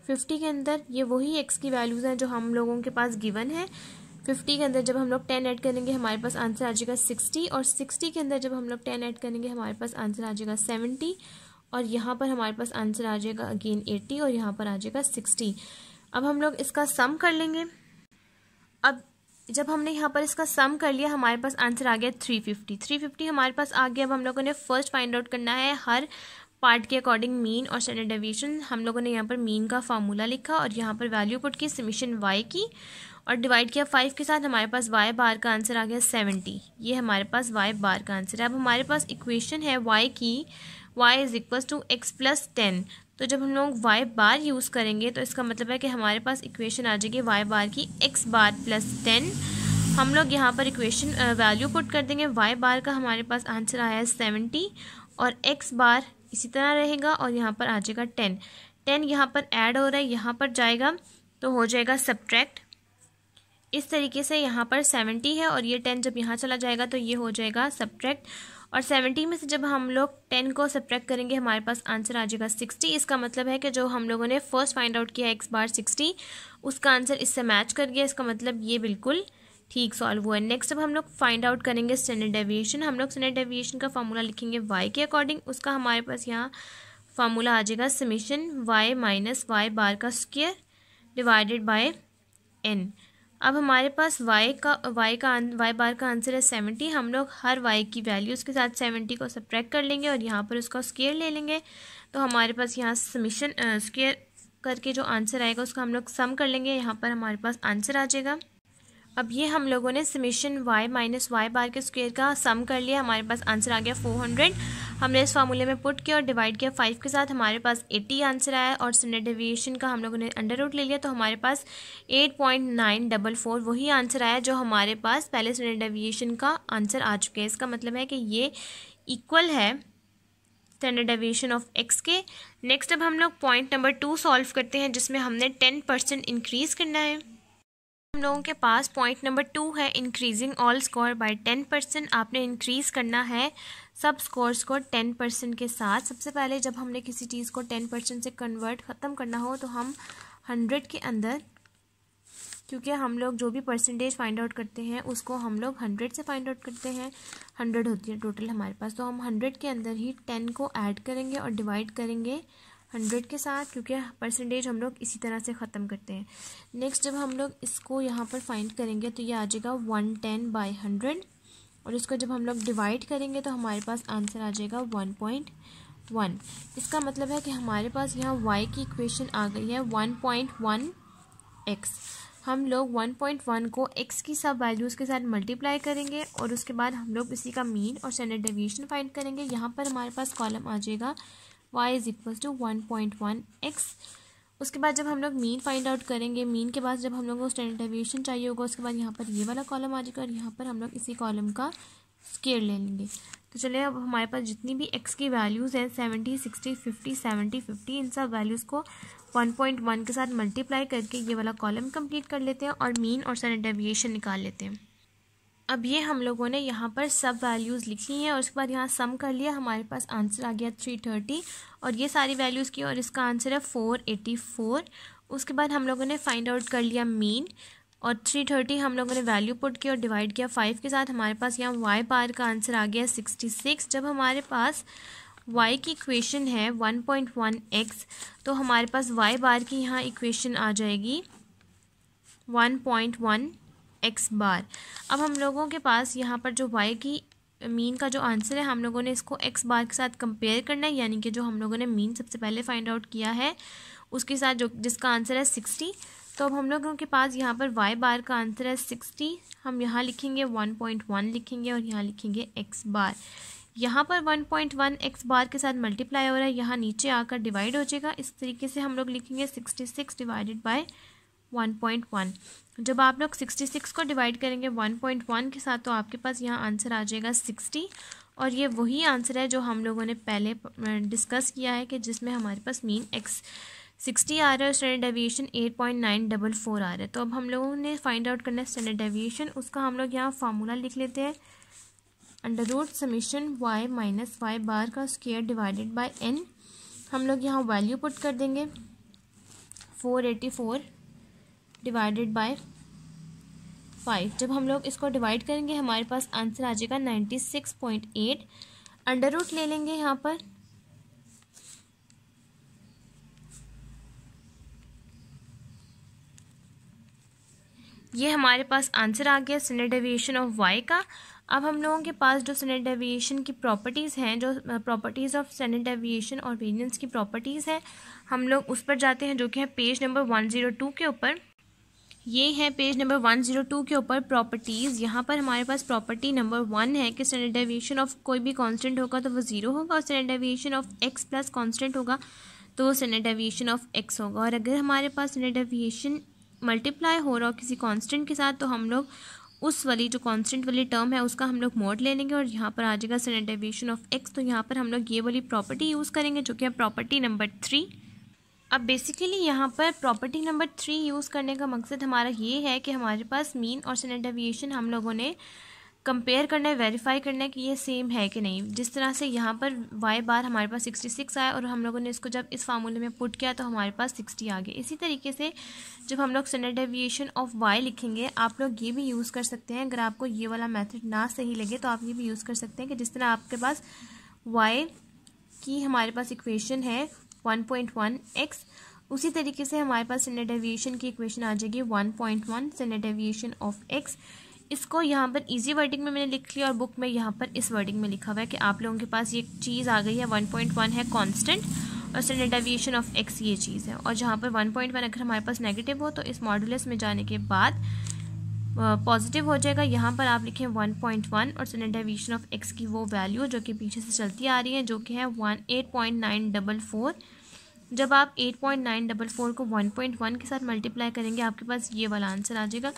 फिफ्टी के अंदर ये वही एक्स की वैल्यूज़ हैं जो हम लोगों के पास गिवन है फिफ्टी के अंदर जब हम लोग टेन ऐड करेंगे हमारे पास आंसर आ जाएगा सिक्सटी और सिक्सटी के अंदर जब हम लोग टेन ऐड करेंगे हमारे पास आंसर आ जाएगा सेवेंटी और यहाँ पर हमारे पास आंसर आ जाएगा अगेन एट्टी और यहाँ पर आ जाएगा सिक्सटी अब हम लोग इसका सम कर लेंगे अब जब हमने यहाँ पर इसका सम कर लिया हमारे पास आंसर आ गया थ्री फिफ्टी थ्री फिफ्टी हमारे पास आ गया अब हम लोगों ने फर्स्ट फाइंड आउट करना है हर पार्ट के अकॉर्डिंग मीन और स्टैंडर्ड डेविएशन हम लोगों ने यहाँ पर मीन का फार्मूला लिखा और यहाँ पर वैल्यू पुट की समीशन वाई की और डिवाइड किया फाइव के साथ हमारे पास वाई बार का आंसर आ गया सेवेंटी ये हमारे पास वाई बार का आंसर है अब हमारे पास इक्वेशन है वाई की y is equal to x plus ten तो जब हम लोग वाई बार यूज़ करेंगे तो इसका मतलब है कि हमारे पास इक्वेशन आ जाएगी वाई बार की एक्स बार प्लस टेन हम लोग यहाँ पर इक्वेशन वैल्यू पुट कर देंगे वाई बार का हमारे पास आंसर आया है सेवेंटी और एक्स बार इसी तरह रहेगा और यहाँ पर आ जाएगा टेन टेन यहाँ पर ऐड हो रहा है यहाँ पर जाएगा तो हो जाएगा सब्ट्रैक्ट इस तरीके से यहाँ पर सेवेंटी है और ये टेन जब यहाँ चला जाएगा तो ये हो जाएगा सब्ट्रैक्ट और सेवेंटी में से जब हम लोग टेन को सब्ट्रैक्ट करेंगे हमारे पास आंसर आ जाएगा सिक्सटी इसका मतलब है कि जो हम लोगों ने फर्स्ट फाइंड आउट किया एक्स बार सिक्सटी उसका आंसर इससे मैच कर गया इसका मतलब ये बिल्कुल ठीक सॉल्व हुआ है नेक्स्ट अब हम लोग फाइंड आउट करेंगे स्टैंडर्ड डेविएशन हम लोग स्टैंडर्ड डेविएशन का फार्मूला लिखेंगे वाई के अकॉर्डिंग उसका हमारे पास यहाँ फार्मूला आ जाएगा summation y minus y bar का स्क्वेयर डिवाइडेड बाय एन अब हमारे पास y का y का y बार का आंसर है सेवेंटी हम लोग हर y की वैल्यू उसके साथ सेवेंटी को सब्ट्रैक्ट कर लेंगे और यहाँ पर उसका स्केयर ले लेंगे तो हमारे पास यहाँ समिशन स्केयर करके जो आंसर आएगा उसका हम लोग सम कर लेंगे यहाँ पर हमारे पास आंसर आ जाएगा अब ये हम लोगों ने summation y minus y bar के स्क्वायर का सम कर लिया हमारे पास आंसर आ गया 400 हमने इस फार्मूले में पुट किया और डिवाइड किया 5 के साथ हमारे पास 80 आंसर आया और स्टैंडर्ड डेविएशन का हम लोगों ने अंडर रूट ले लिया तो हमारे पास 8.944 वही आंसर आया जो हमारे पास पहले स्टैंडर्ड डेविएशन का आंसर आ चुके हैं इसका मतलब है कि ये इक्वल है स्टैंडर्ड डेविएशन ऑफ एक्स के नेक्स्ट अब हम लोग पॉइंट नंबर टू सॉल्व करते हैं जिसमें हमने टेन परसेंट इंक्रीज़ करना है हम लोगों के पास पॉइंट नंबर टू है increasing all score by ten percent आपने इंक्रीज़ करना है सब स्कोर्स को टेन परसेंट के साथ सबसे पहले जब हमने किसी चीज़ को टेन परसेंट से कन्वर्ट ख़त्म करना हो तो हम हंड्रेड के अंदर क्योंकि हम लोग जो भी परसेंटेज फाइंड आउट करते हैं उसको हम लोग हंड्रेड से फाइंड आउट करते हैं हंड्रेड होती है टोटल हमारे पास तो हम हंड्रेड के अंदर ही टेन को ऐड करेंगे और डिवाइड करेंगे हंड्रेड के साथ क्योंकि परसेंटेज हम लोग इसी तरह से ख़त्म करते हैं नेक्स्ट जब हम लोग इसको यहाँ पर फाइंड करेंगे तो ये आ जाएगा वन टेन बाई हंड्रेड और इसको जब हम लोग डिवाइड करेंगे तो हमारे पास आंसर आ जाएगा वन पॉइंट वन इसका मतलब है कि हमारे पास यहाँ वाई की इक्वेशन आ गई है वन पॉइंट वन एक्स हम लोग वन पॉइंट वन को एक्स की सब वैल्यूज़ के साथ मल्टीप्लाई करेंगे और उसके बाद हम लोग इसी का मीन और स्टैंडर्ड डेविएशन फाइंड करेंगे यहाँ पर हमारे पास कॉलम आ जाएगा y is equals to one point one x उसके बाद जब हम लोग मीन फाइंड आउट करेंगे मीन के बाद जब हम लोग को स्टैंडर्ड डेविएशन चाहिए होगा उसके बाद यहाँ पर ये वाला कॉलम आ जाएगा और यहाँ पर हम लोग इसी कॉलम का स्केयर ले लेंगे तो चलिए अब हमारे पास जितनी भी एक्स की वैल्यूज़ हैं seventy sixty fifty seventy fifty इन सब वैल्यूज़ को वन पॉइंट वन के साथ मल्टीप्लाई करके ये वाला कॉलम कम्प्लीट कर लेते हैं और मीन और स्टैंडर्ड डेविएशन निकाल लेते हैं अब ये हम लोगों ने यहाँ पर सब वैल्यूज़ लिखी हैं और उसके बाद यहाँ सम कर लिया हमारे पास आंसर आ गया थ्री थर्टी और ये सारी वैल्यूज़ की और इसका आंसर है फोर एटी फोर उसके बाद हम लोगों ने फाइंड आउट कर लिया मीन और थ्री थर्टी हम लोगों ने वैल्यू पुट की और डिवाइड किया फाइव के साथ हमारे पास यहाँ वाई बार का आंसर आ गया सिक्सटी सिक्स जब हमारे पास वाई की इक्वेशन है वन पॉइंट वन एक्स तो हमारे पास वाई बार की यहाँ इक्वेशन आ जाएगी one point one x bar अब हम लोगों के पास यहाँ पर जो वाई की मीन का जो आंसर है हम लोगों ने इसको एक्स बार के साथ कंपेयर करना है यानी कि जो हम लोगों ने मीन सबसे पहले फाइंड आउट किया है उसके साथ जो जिसका आंसर है सिक्सटी तो अब हम लोगों के पास यहाँ पर वाई बार का आंसर है सिक्सटी हम यहाँ लिखेंगे वन पॉइंट वन लिखेंगे और यहाँ लिखेंगे एक्स बार यहाँ पर one point one x bar के साथ मल्टीप्लाई हो रहा है यहाँ नीचे आकर डिवाइड हो जाएगा इस तरीके से हम लोग लिखेंगे सिक्सटी सिक्स डिवाइडेड बाई 1.1 जब आप लोग 66 को डिवाइड करेंगे 1.1 के साथ तो आपके पास यहाँ आंसर आ जाएगा 60 और ये वही आंसर है जो हम लोगों ने पहले डिस्कस किया है कि जिसमें हमारे पास मीन एक्स सिक्सटी आ रहा है standard deviation eight point nine double four आ रहा है तो अब हम लोगों ने फाइंड आउट करना है स्टैंडर्ड डेविएशन उसका हम लोग यहाँ फार्मूला लिख लेते हैं under root summation y minus y bar का स्केयर डिवाइडेड बाय एन हम लोग यहाँ वैल्यू पुट कर देंगे four eighty four divided by five जब हम लोग इसको डिवाइड करेंगे हमारे पास आंसर आ जाएगा ninety six point eight under root ले लेंगे यहाँ पर ये हमारे पास आंसर आ गया स्टैंडर्ड डेविएशन ऑफ वाई का अब हम लोगों के पास जो स्टैंडर्ड डेविएशन की प्रॉपर्टीज़ हैं जो प्रॉपर्टीज़ ऑफ स्टैंडर्ड डेविएशन और वेरिएंस की प्रॉपर्टीज़ हैं हम लोग उस पर जाते हैं जो कि है page number one zero two के ऊपर ये है page number one zero two के ऊपर प्रॉपर्टीज़ यहाँ पर हमारे पास प्रॉपर्टी नंबर वन है कि स्टैंडर्ड डेविएशन ऑफ कोई भी कांस्टेंट होगा तो वो ज़ीरो होगा और standard deviation of x plus constant होगा तो वो स्टैंडर्ड डेविएशन ऑफ एक्स होगा और अगर हमारे पास स्टैंडर्ड डेविएशन मल्टीप्लाई हो रहा हो किसी कॉन्स्टेंट के साथ तो हम लोग उस वाली जो कॉन्स्टेंट वाली टर्म है उसका हम लोग मोड ले लेंगे और यहाँ पर आ जाएगा स्टैंडर्ड डेविएशन ऑफ एक्स तो यहाँ पर हम लोग ये वाली प्रॉपर्टी यूज़ करेंगे जो कि है प्रॉपर्टी नंबर थ्री अब बेसिकली यहाँ पर प्रॉपर्टी नंबर थ्री यूज़ करने का मकसद हमारा ये है कि हमारे पास मीन और स्टैंडर्ड डेविएशन हम लोगों ने कंपेयर करना है वेरीफाई करना है कि ये सेम है कि नहीं जिस तरह से यहाँ पर वाई बार हमारे पास सिक्सटी सिक्स आया और हम लोगों ने इसको जब इस फार्मूले में पुट किया तो हमारे पास सिक्सटी आ गया इसी तरीके से जब हम लोग स्टैंडर्ड डेविएशन ऑफ वाई लिखेंगे आप लोग ये भी यूज़ कर सकते हैं अगर आपको ये वाला मैथड ना सही लगे तो आप ये भी यूज़ कर सकते हैं कि जिस तरह आपके पास वाई की हमारे पास इक्वेशन है वन पॉइंट वन एक्स उसी तरीके से हमारे पास स्टैंडर्ड एविएशन की इक्वेशन आ जाएगी one point one standard deviation of x इसको यहाँ पर इजी वर्डिंग में मैंने लिख लिया और बुक में यहाँ पर इस वर्डिंग में लिखा हुआ है कि आप लोगों के पास ये चीज़ आ गई है वन पॉइंट वन है कॉन्स्टेंट और स्टैंडर्ड एविएशन ऑफ एक्स ये चीज़ है और जहाँ पर वन पॉइंट वन अगर हमारे पास नेगेटिव हो तो इस मॉडुलस में जाने के बाद पॉजिटिव uh, हो जाएगा यहाँ पर आप लिखें 1.1 और स्टैंडर्ड डेविएशन ऑफ एक्स की वो वैल्यू जो कि पीछे से चलती आ रही है जो कि है one eight point nine double four जब आप eight point nine double four को वन पॉइंट वन के साथ मल्टीप्लाई करेंगे आपके पास ये वाला आंसर आ जाएगा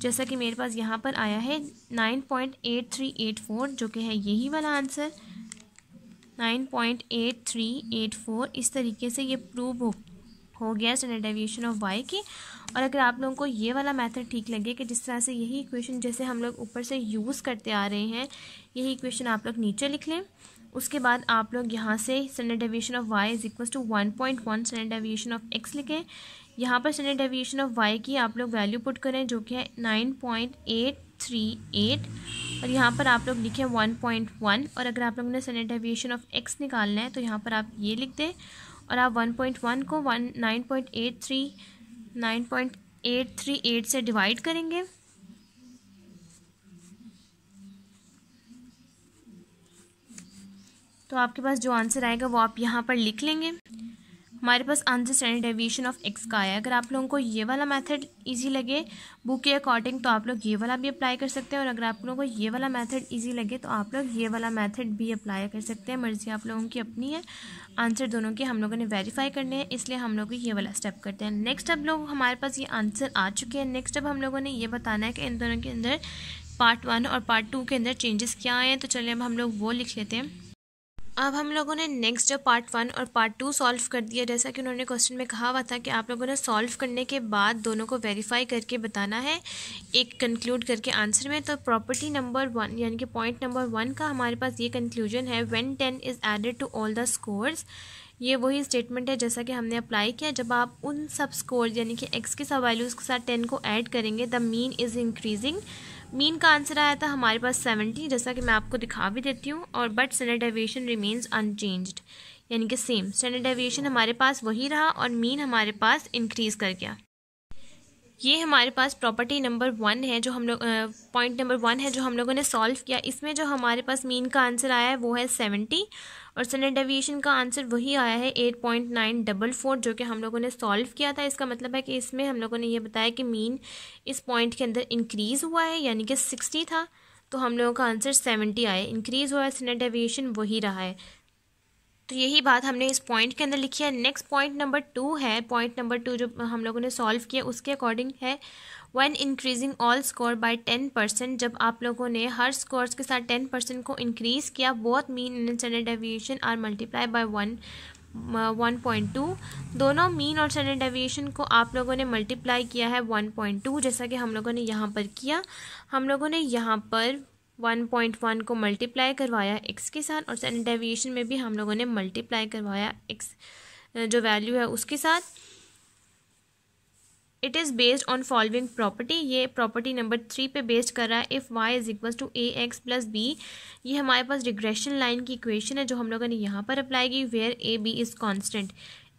जैसा कि मेरे पास यहाँ पर आया है nine point eight three eight four जो कि है यही वाला answer nine point eight three eight four इस तरीके से ये प्रूव हो हो गया स्टैंडर्ड डेविएशन ऑफ वाई की और अगर आप लोगों को ये वाला मेथड ठीक लगे कि जिस तरह से यही इक्वेशन जैसे हम लोग ऊपर से यूज़ करते आ रहे हैं यही इक्वेशन आप लोग नीचे लिख लें उसके बाद आप लोग यहाँ से standard deviation of y is equal to one point one standard deviation of x लिखें यहाँ पर स्टैंडर्ड डेविएशन ऑफ वाई की आप लोग वैल्यू पुट करें जो कि है nine point eight three eight और यहाँ पर आप लोग लिखें वन पॉइंट वन और अगर आप लोगों ने स्टैंडर्ड डेविएशन ऑफ एक्स निकालना है तो यहाँ पर आप ये लिख दें और आप वन पॉइंट वन को one nine point eight three nine point eight three eight से डिवाइड करेंगे तो आपके पास जो आंसर आएगा वो आप यहाँ पर लिख लेंगे हमारे पास answer standard deviation of x का आया अगर आप लोगों को ये वाला मेथड इजी लगे बुक के अकॉर्डिंग तो आप लोग ये वाला भी अप्लाई कर सकते हैं और अगर आप लोगों को ये वाला मेथड इजी लगे तो आप लोग ये वाला मेथड भी अप्लाई कर सकते हैं मर्जी आप लोगों की अपनी है आंसर दोनों के हम लोगों ने वेरीफाई करने हैं इसलिए हम लोग ये वाला स्टेप करते हैं नेक्स्ट अब लोग हमारे पास ये आंसर आ चुके हैं नेक्स्ट अब हम लोगों ने ये बताना है कि इन दोनों के अंदर पार्ट वन और पार्ट टू के अंदर चेंजेस क्या आए हैं तो चलिए अब हम लोग वो लिख लेते हैं अब हम लोगों ने नेक्स्ट जो पार्ट वन और पार्ट टू सॉल्व कर दिया जैसा कि उन्होंने क्वेश्चन में कहा हुआ था कि आप लोगों ने सॉल्व करने के बाद दोनों को वेरीफाई करके बताना है एक कंक्लूड करके आंसर में तो प्रॉपर्टी नंबर वन यानी कि पॉइंट नंबर वन का हमारे पास ये कंक्लूजन है when ten is added to all the scores ये वही स्टेटमेंट है जैसा कि हमने अप्लाई किया जब आप उन सब स्कोर यानी कि एक्स के सब वैल्यूज़ के साथ टेन को ऐड करेंगे the mean is increasing mean का आंसर आया था हमारे पास सेवेंटी जैसा कि मैं आपको दिखा भी देती हूँ और but standard deviation remains unchanged यानी कि सेम स्टैंडर्ड एविएशन हमारे पास वही रहा और मीन हमारे पास इंक्रीज़ कर गया ये हमारे पास प्रॉपर्टी नंबर वन है जो हम लोग पॉइंट नंबर वन है जो हम लोगों ने सॉल्व किया इसमें जो हमारे पास मीन का आंसर आया है वो है सेवेंटी और स्टैंडर्ड डेविएशन का आंसर वही आया है eight point nine double four जो कि हम लोगों ने सॉल्व किया था इसका मतलब है कि इसमें हम लोगों ने यह बताया कि मीन इस पॉइंट के अंदर इंक्रीज़ हुआ है यानी कि सिक्सटी था तो हम लोगों का आंसर सेवेंटी आया इंक्रीज़ हुआ है स्टैंडर्ड डेविएशन वही रहा है तो यही बात हमने इस पॉइंट के अंदर लिखी है नेक्स्ट पॉइंट नंबर टू है पॉइंट नंबर टू जो हम लोगों ने सॉल्व किया उसके अकॉर्डिंग है one increasing all score by ten percent जब आप लोगों ने हर स्कोर के साथ टेन परसेंट को इंक्रीज़ किया both mean and standard deviation are multiply by one one point two दोनों मीन और स्टैंडर्ड डेविएशन को आप लोगों ने मल्टीप्लाई किया है वन पॉइंट टू जैसा कि हम लोगों ने यहाँ पर किया हम लोगों ने यहाँ पर वन पॉइंट वन को मल्टीप्लाई करवाया एक्स के साथ और स्टैंडर्ड डेविएशन में भी हम लोगों ने मल्टीप्लाई करवाया एक्स uh, जो वैल्यू है उसके साथ it is based on following property ये प्रॉपर्टी नंबर थ्री पे बेस्ड कर रहा है if y is equal to a x plus b ये हमारे पास डिग्रेशन लाइन की इक्वेशन है जो हम लोगों ने यहाँ पर अप्लाई की where a b is constant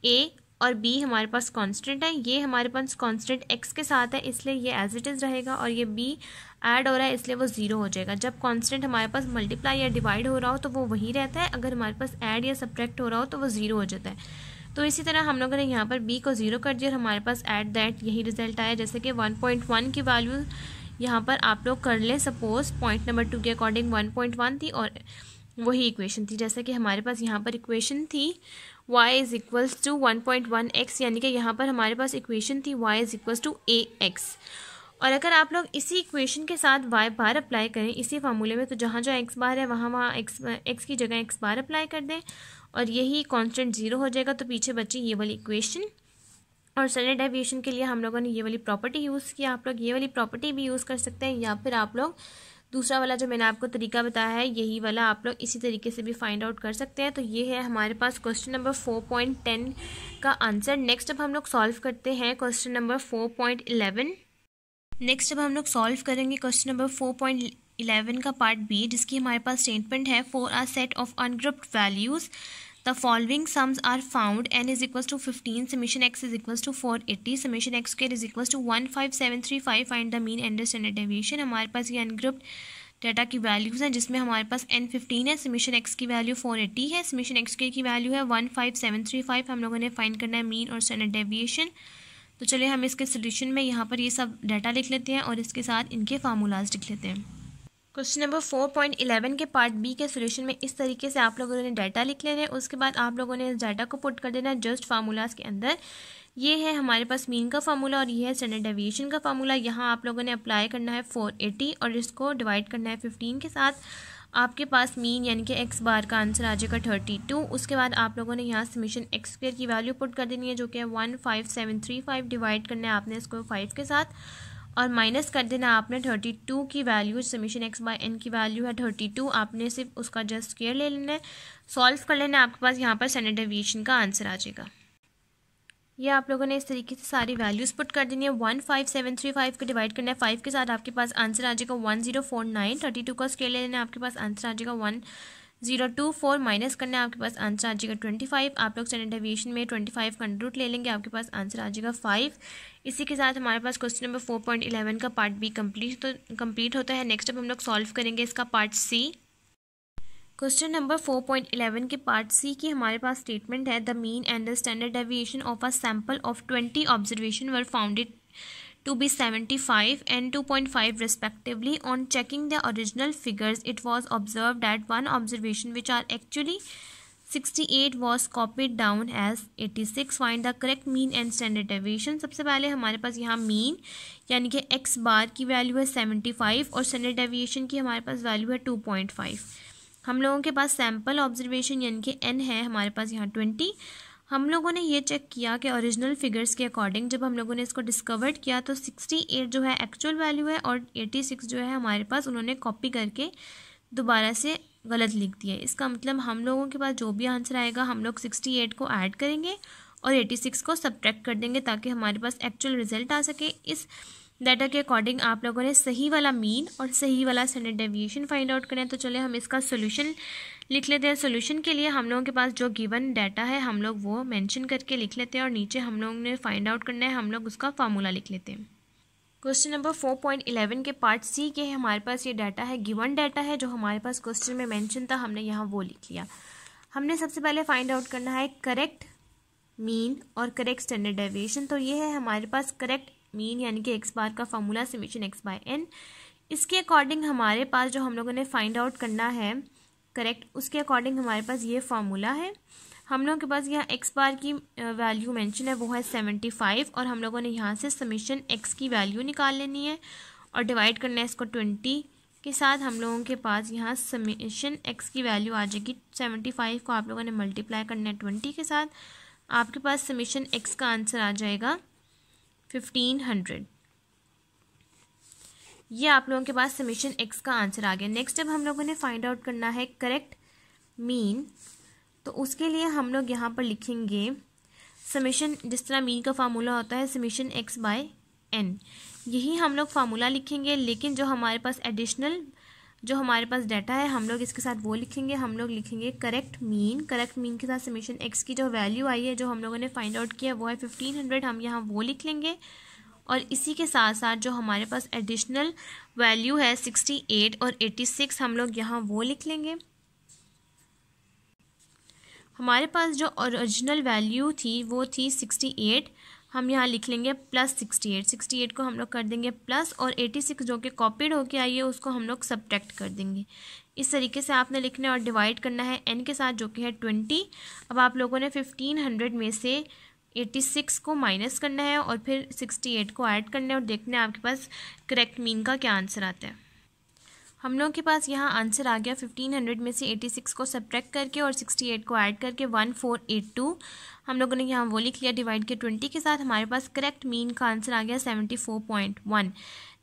a और बी हमारे पास कॉन्स्टेंट है ये हमारे पास कॉन्स्टेंट एक्स के साथ है इसलिए ये एज इट इज़ रहेगा और ये बी ऐड हो रहा है इसलिए वो ज़ीरो हो जाएगा जब कॉन्स्टेंट हमारे पास मल्टीप्लाई या डिवाइड हो रहा हो तो वो वही रहता है अगर हमारे पास ऐड या सब्ट्रैक्ट हो रहा हो तो वो ज़ीरो हो जाता है तो इसी तरह हम लोगों ने यहाँ पर बी को ज़ीरो कर दिया और हमारे पास एट दैट यही रिजल्ट आया जैसे कि वन पॉइंट वन की वैल्यू यहाँ पर आप लोग कर लें सपोज़ पॉइंट नंबर टू के अकॉर्डिंग वन पॉइंट वन थी और वही इक्वेशन थी जैसे कि हमारे पास यहाँ पर इक्वेशन थी y is equals to one point one x यानी कि यहाँ पर हमारे पास इक्वेशन थी y is equals to a x और अगर आप लोग इसी इक्वेशन के साथ y बार अप्लाई करें इसी फार्मूले में तो जहाँ जहाँ x बार है वहाँ वहाँ x x की जगह x बार अप्लाई कर दें और यही कांस्टेंट जीरो हो जाएगा तो पीछे बची ये वाली इक्वेशन और स्टैंडर्ड डेविएशन के लिए हम लोगों ने ये वाली प्रॉपर्टी यूज़ की आप लोग ये वाली प्रॉपर्टी भी यूज़ कर सकते हैं या फिर आप लोग दूसरा वाला जो मैंने आपको तरीका बताया है यही वाला आप लोग इसी तरीके से भी फाइंड आउट कर सकते हैं तो ये है हमारे पास question number four point ten का आंसर नेक्स्ट अब हम लोग सॉल्व करते हैं question number four point eleven next अब हम लोग सॉल्व करेंगे question number four point eleven का पार्ट बी जिसकी हमारे पास स्टेटमेंट है four are set of ungrouped values the following sums are found n is equal to fifteen summation x is equal to four eighty summation x square is equal to one five seven three five find the mean and standard deviation हमारे पास ये ungrouped data की values हैं जिसमें हमारे पास n fifteen है summation x की वैल्यू फोर एट्टी है समीशन एक्स स्केयर की वैल्यू है one five seven three five हम लोगों ने फाइंड करना है मीन और स्टैंडर्ड डेविएशन तो चलिए हम इसके सोल्यूशन में यहाँ पर ये सब डाटा लिख लेते हैं और इसके साथ इनके फार्मूलाज लिख लेते हैं question number four point eleven के पार्ट बी के सोल्यूशन में इस तरीके से आप लोगों ने डाटा लिख लेना है उसके बाद आप लोगों ने इस डाटा को पुट कर देना है जस्ट फार्मूलाज के अंदर ये है हमारे पास मीन का फार्मूला और ये है स्टैंडर्ड डेविएशन का फार्मूला यहाँ आप लोगों ने अप्लाई करना है फोर एटी और इसको डिवाइड करना है फिफ्टीन के साथ आपके पास मीन यानी कि एक्स बार का आंसर आ जाएगा थर्टी टू उसके बाद आप लोगों ने यहाँ समीशन एक्स स्क्र की वैल्यू पुट कर देनी है जो कि one five seven three five divide करना है आपने इसको फाइव के साथ और माइनस कर देना आपने थर्टी टू की value summation x by n की वैल्यू है थर्टी टू आपने सिर्फ उसका जस्ट स्केयर ले लेना है सॉल्व कर लेना आपके पास यहाँ पर सेंडर डेविएशन का आंसर आ जाएगा ये आप लोगों ने इस तरीके से सारी वैल्यूज़ पुट कर देनी है one five seven three five को डिवाइड करना है फाइव के साथ आपके पास आंसर आ जाएगा one zero four nine thirty two का स्केयर ले लेना आपके पास आंसर आ जाएगा one zero two four minus करना है आपके पास आंसर आ जाएगा ट्वेंटी फाइव आप लोग स्टैंडर्ड डेविएशन में ट्वेंटी फाइव का रूट ले लेंगे आपके पास आंसर आ जाएगा फाइव इसी के साथ हमारे पास question number four point eleven का पार्ट बी कंप्लीट तो कंप्लीट होता है नेक्स्ट अब हम लोग सॉल्व करेंगे इसका part c question number four point eleven के पार्ट सी की हमारे पास स्टेटमेंट है the mean and the standard deviation of a sample of twenty observation were founded to be 75 and 2.5 respectively. On checking the original figures, it was observed that one observation which are actually 68 was copied down as 86 find the correct mean and standard deviation सबसे पहले हमारे पास यहाँ mean यानी कि x बार की value है 75 और standard deviation की हमारे पास वैल्यू है 2.5 हम लोगों के पास सैम्पल ऑब्जर्वेशन यानी कि n है हमारे पास यहाँ 20 हम लोगों ने ये चेक किया कि ओरिजिनल फिगर्स के अकॉर्डिंग जब हम लोगों ने इसको डिस्कवर्ड किया तो 68 जो है एक्चुअल वैल्यू है और 86 जो है हमारे पास उन्होंने कॉपी करके दोबारा से गलत लिख दिया इसका मतलब हम लोगों के पास जो भी आंसर आएगा हम लोग 68 को ऐड करेंगे और 86 को सब्ट्रैक्ट कर देंगे ताकि हमारे पास एक्चुअल रिजल्ट आ सके इस डाटा के अकॉर्डिंग आप लोगों ने सही वाला मीन और सही वाला स्टैंडर्ड डेविएशन फाइंड आउट करें तो चले हम इसका सोल्यूशन लिख लेते हैं सोल्यूशन के लिए हम लोगों के पास जो गिवन डाटा है हम लोग वो मैंशन करके लिख लेते हैं और नीचे हम लोगों ने फाइंड आउट करना है हम लोग उसका फार्मूला लिख लेते हैं question number four point eleven के पार्ट सी के हमारे पास ये डाटा है गिवन डाटा है जो हमारे पास क्वेश्चन में मेंशन था हमने यहाँ वो लिख लिया हमने सबसे पहले फाइंड आउट करना है करेक्ट मीन और करेक्ट स्टैंडर्ड डेविएशन तो ये है हमारे पास करेक्ट मीन यानी कि एक्स बार का formula summation x by n इसके अकॉर्डिंग हमारे पास जो हम लोगों ने फाइंड आउट करना है करेक्ट उसके अकॉर्डिंग हमारे पास ये फार्मूला है हम लोगों के पास यहाँ एक्स बार की वैल्यू मेंशन है वो है सेवेंटी फाइव और हम लोगों ने यहाँ से समीशन एक्स की वैल्यू निकाल लेनी है और डिवाइड करना है इसको ट्वेंटी के साथ हम लोगों के पास यहाँ समीशन एक्स की वैल्यू आ जाएगी सेवेंटी फाइव को आप लोगों ने मल्टीप्लाई करना है ट्वेंटी के साथ आपके पास समीशन एक्स का आंसर आ जाएगा फिफ्टीन हंड्रेड ये आप लोगों के पास समीशन एक्स का आंसर आ गया नेक्स्ट अब हम लोगों ने फाइंड आउट करना है करेक्ट मीन तो उसके लिए हम लोग यहाँ पर लिखेंगे समीशन जिस तरह मीन का फार्मूला होता है समीशन एक्स बाय एन यही हम लोग फार्मूला लिखेंगे लेकिन जो हमारे पास एडिशनल जो हमारे पास डाटा है हम लोग इसके साथ वो लिखेंगे हम लोग लिखेंगे करेक्ट मीन करेक्ट मीन के साथ समीशन एक्स की जो वैल्यू आई है जो हम लोगों ने फाइंड आउट किया वो है फिफ्टीन हंड्रेड हम यहाँ वो लिख लेंगे और इसी के साथ साथ जो हमारे पास एडिशनल वैल्यू है सिक्सटी एट और एट्टी सिक्स हम लोग यहाँ वो लिख लेंगे हमारे पास जो ओरिजिनल वैल्यू थी वो थी सिक्सटी एट हम यहाँ लिख लेंगे plus sixty eight sixty eight को हम लोग कर देंगे प्लस और एटी सिक्स जो कि कॉपीड होके आई है उसको हम लोग सब्ट्रैक्ट कर देंगे इस तरीके से आपने लिखना है और डिवाइड करना है एन के साथ जो कि है ट्वेंटी अब आप लोगों ने फिफ्टीन हंड्रेड में से एट्टी सिक्स को माइनस करना है और फिर सिक्सटी एट को ऐड करना है और देखना है आपके पास करेक्ट मीन का क्या आंसर आता है हम लोगों के पास यहाँ आंसर आ गया फिफ्टीन हंड्रेड में से एटी सिक्स को सब्ट्रैक्ट करके और सिक्सटी एट को ऐड करके वन फोर एट टू हम लोगों ने यहाँ वो लिख लिया डिवाइड के ट्वेंटी के साथ हमारे पास करेक्ट मीन का आंसर आ गया seventy four point one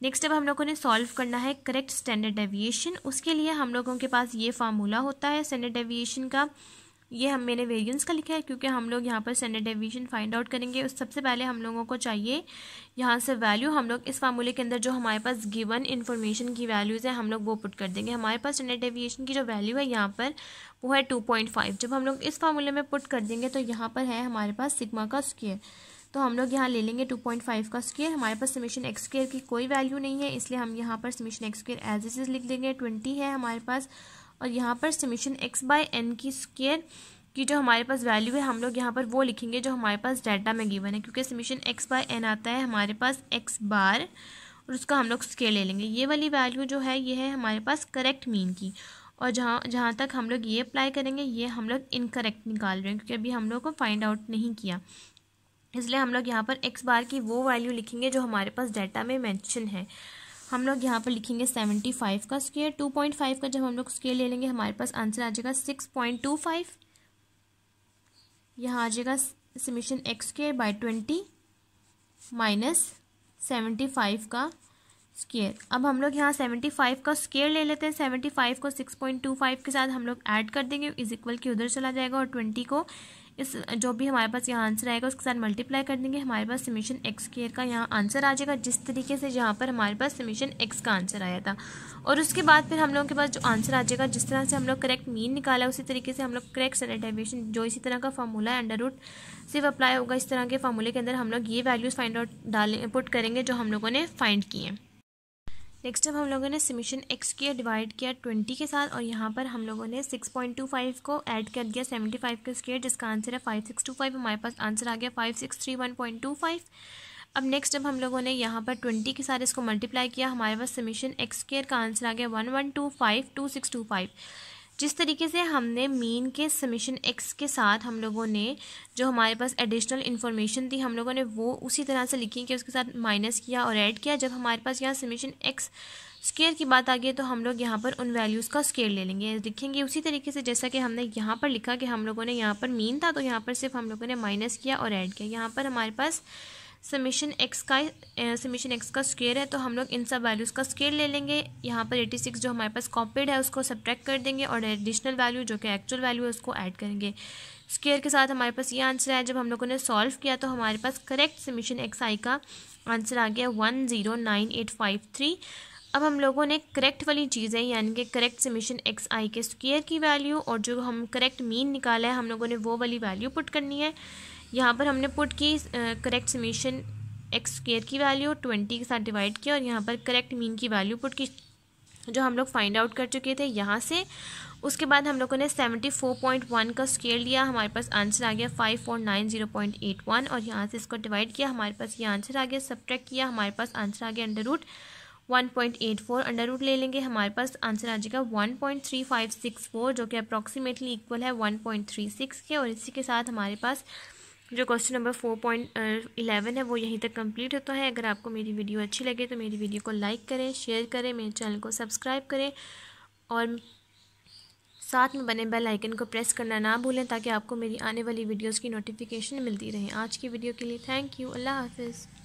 next अब हम लोगों ने सॉल्व करना है करेक्ट स्टैंडर्ड डेविएशन उसके लिए हम लोगों के पास ये फार्मूला होता है स्टैंडर्ड डेविएशन का ये हम मैंने वेरियंस का लिखा है क्योंकि हम लोग यहाँ पर स्टैंडर्ड डेविएशन फाइंड आउट करेंगे उस सबसे पहले हम लोगों को चाहिए यहाँ से वैल्यू हम लोग इस फार्मूले के अंदर जो हमारे पास गिवन इन्फॉर्मेशन की वैल्यूज़ है हम लोग वो पुट कर देंगे हमारे पास स्टैंडर्ड डेविएशन की जो वैल्यू है यहाँ पर वो है टू पॉइंट फाइव जब हम लोग इस फार्मूले में पुट कर देंगे तो यहाँ पर है हमारे पास सिगमा का स्केयर तो हम लोग यहाँ ले लेंगे टू पॉइंट फाइव का स्केयर हमारे पास समीशन एक्स स्केयर की कोई वैल्यू नहीं है इसलिए हम यहाँ पर समीशन एक्स एज इज लिख देंगे ट्वेंटी है हमारे पास और यहाँ पर समीशन एक्स बाय एन की स्केयर की जो हमारे पास वैल्यू है हम लोग यहाँ पर वो लिखेंगे जो हमारे पास डाटा में गिवन है क्योंकि समीशन एक्स बाय एन आता है हमारे पास एक्स बार और उसका हम लोग स्केयर ले लेंगे ये वाली वैल्यू जो है ये है हमारे पास करेक्ट मीन की और जहाँ जहाँ तक हम लोग ये अप्लाई करेंगे ये हम लोग इनकरेक्ट निकाल रहे हैं क्योंकि अभी हम लोग को फाइंड आउट नहीं किया इसलिए हम लोग यहाँ पर एक्स बार की वो वैल्यू लिखेंगे जो हमारे पास डाटा में मेंशन है हम लोग यहाँ पर लिखेंगे सेवेंटी फाइव का स्केयर टू पॉइंट फाइव का जब हम लोग स्केयर ले लेंगे हमारे पास आंसर आ जाएगा सिक्स पॉइंट टू फाइव यहाँ आ जाएगा summation x square by twenty minus seventy five का स्केयर अब हम लोग यहाँ सेवेंटी फाइव का स्केयर ले लेते हैं सेवेंटी फाइव को सिक्स पॉइंट टू फाइव के साथ हम लोग ऐड कर देंगे इज इक्वल के उधर चला जाएगा और ट्वेंटी को इस जो भी हमारे पास यहाँ आंसर आएगा उसके साथ मल्टीप्लाई कर देंगे हमारे पास समीशन एक्स केयर का यहाँ आंसर आ जाएगा जिस तरीके से यहाँ पर हमारे पास समीशन एक्स का आंसर आया था और उसके बाद फिर हम लोगों के पास जो आंसर आ जाएगा जिस तरह से हम लोग करेक्ट मीन निकाला उसी तरीके से हम लोग करेक्ट स्टैंडर्ड डेविएशन जो इसी तरह का फार्मूला है अंडर रूट सिर्फ अप्लाई होगा इस तरह के फार्मूले के अंदर हम लोग ये वैल्यूज़ फाइंड आउट डाले पुट करेंगे जो हम लोगों ने फाइंड किए हैं नेक्स्ट अब हम लोगों ने समीशन एक्स किया डिवाइड किया ट्वेंटी के साथ और यहाँ पर हम लोगों ने सिक्स पॉइंट टू फाइव को ऐड कर दिया सेवेंटी फाइव का स्केयर जिसका आंसर है फाइव सिक्स टू फाइव हमारे पास आंसर आ गया five six three one point two five अब नेक्स्ट अब हम लोगों ने यहाँ पर ट्वेंटी के साथ इसको मल्टीप्लाई किया हमारे पास समीशन एक्स स्केयर का आंसर आ गया one one two five two six two five जिस तरीके से हमने मीन के समीशन एक्स के साथ हम लोगों ने जो हमारे पास एडिशनल इन्फॉर्मेशन थी हम लोगों ने वो उसी तरह से लिखी कि उसके साथ माइनस किया और ऐड किया जब हमारे पास यहाँ समीशन एक्स स्केयर की बात आ गई तो हम लोग यहाँ पर उन वैल्यूज़ का स्केयर ले लेंगे लिखेंगे उसी तरीके से जैसा कि हमने यहाँ पर लिखा कि हम लोगों ने यहाँ पर मीन था तो यहाँ पर सिर्फ हम लोगों ने माइनस किया और ऐड किया यहाँ पर हमारे पास समीशन एक्स का समीशन एक्स का स्क्वेयर है तो हम लोग इन सब वैल्यूज़ का स्केयर ले लेंगे यहाँ पर एटी सिक्स जो हमारे पास कॉपीड है उसको सब्ट्रैक्ट कर देंगे और एडिशनल वैल्यू जो कि एक्चुअल वैल्यू है उसको ऐड करेंगे स्केयर के साथ हमारे पास ये आंसर आया जब हम लोगों ने सॉल्व किया तो हमारे पास करेक्ट समीशन एक्स आई का आंसर आ गया one zero nine eight five three अब हम लोगों ने करेक्ट वाली चीज़ें यानी कि करेक्ट समीशन एक्स आई के स्क्वेयर की वैल्यू और जो हम करेक्ट मीन निकाला है हम लोगों ने वो वाली वैल्यू पुट करनी है यहाँ पर हमने पुट की करेक्ट समीशन एक्स स्केयर की वैल्यू ट्वेंटी के साथ डिवाइड किया और यहाँ पर करेक्ट मीन की वैल्यू पुट की जो हम लोग फाइंड आउट कर चुके थे यहाँ से उसके बाद हम लोगों ने सेवेंटी फोर पॉइंट वन का स्केयर लिया हमारे पास आंसर आ गया five four nine zero point eight one और यहाँ से इसको डिवाइड किया हमारे पास ये आंसर आ गया सब्ट्रैक्ट किया हमारे पास आंसर आ गया under root one point eight four under root ले लेंगे हमारे पास आंसर आ जाएगा one point three five six four जो कि अप्रॉक्सीमेटली इक्वल है वन पॉइंट थ्री सिक्स के और इसी के साथ हमारे पास जो question number four point eleven है वो यहीं तक कंप्लीट होता है अगर आपको मेरी वीडियो अच्छी लगे तो मेरी वीडियो को लाइक करें शेयर करें मेरे चैनल को सब्सक्राइब करें और साथ में बने बेल आइकन को प्रेस करना ना भूलें ताकि आपको मेरी आने वाली वीडियोस की नोटिफिकेशन मिलती रहे आज की वीडियो के लिए थैंक यू अल्लाह हाफिज़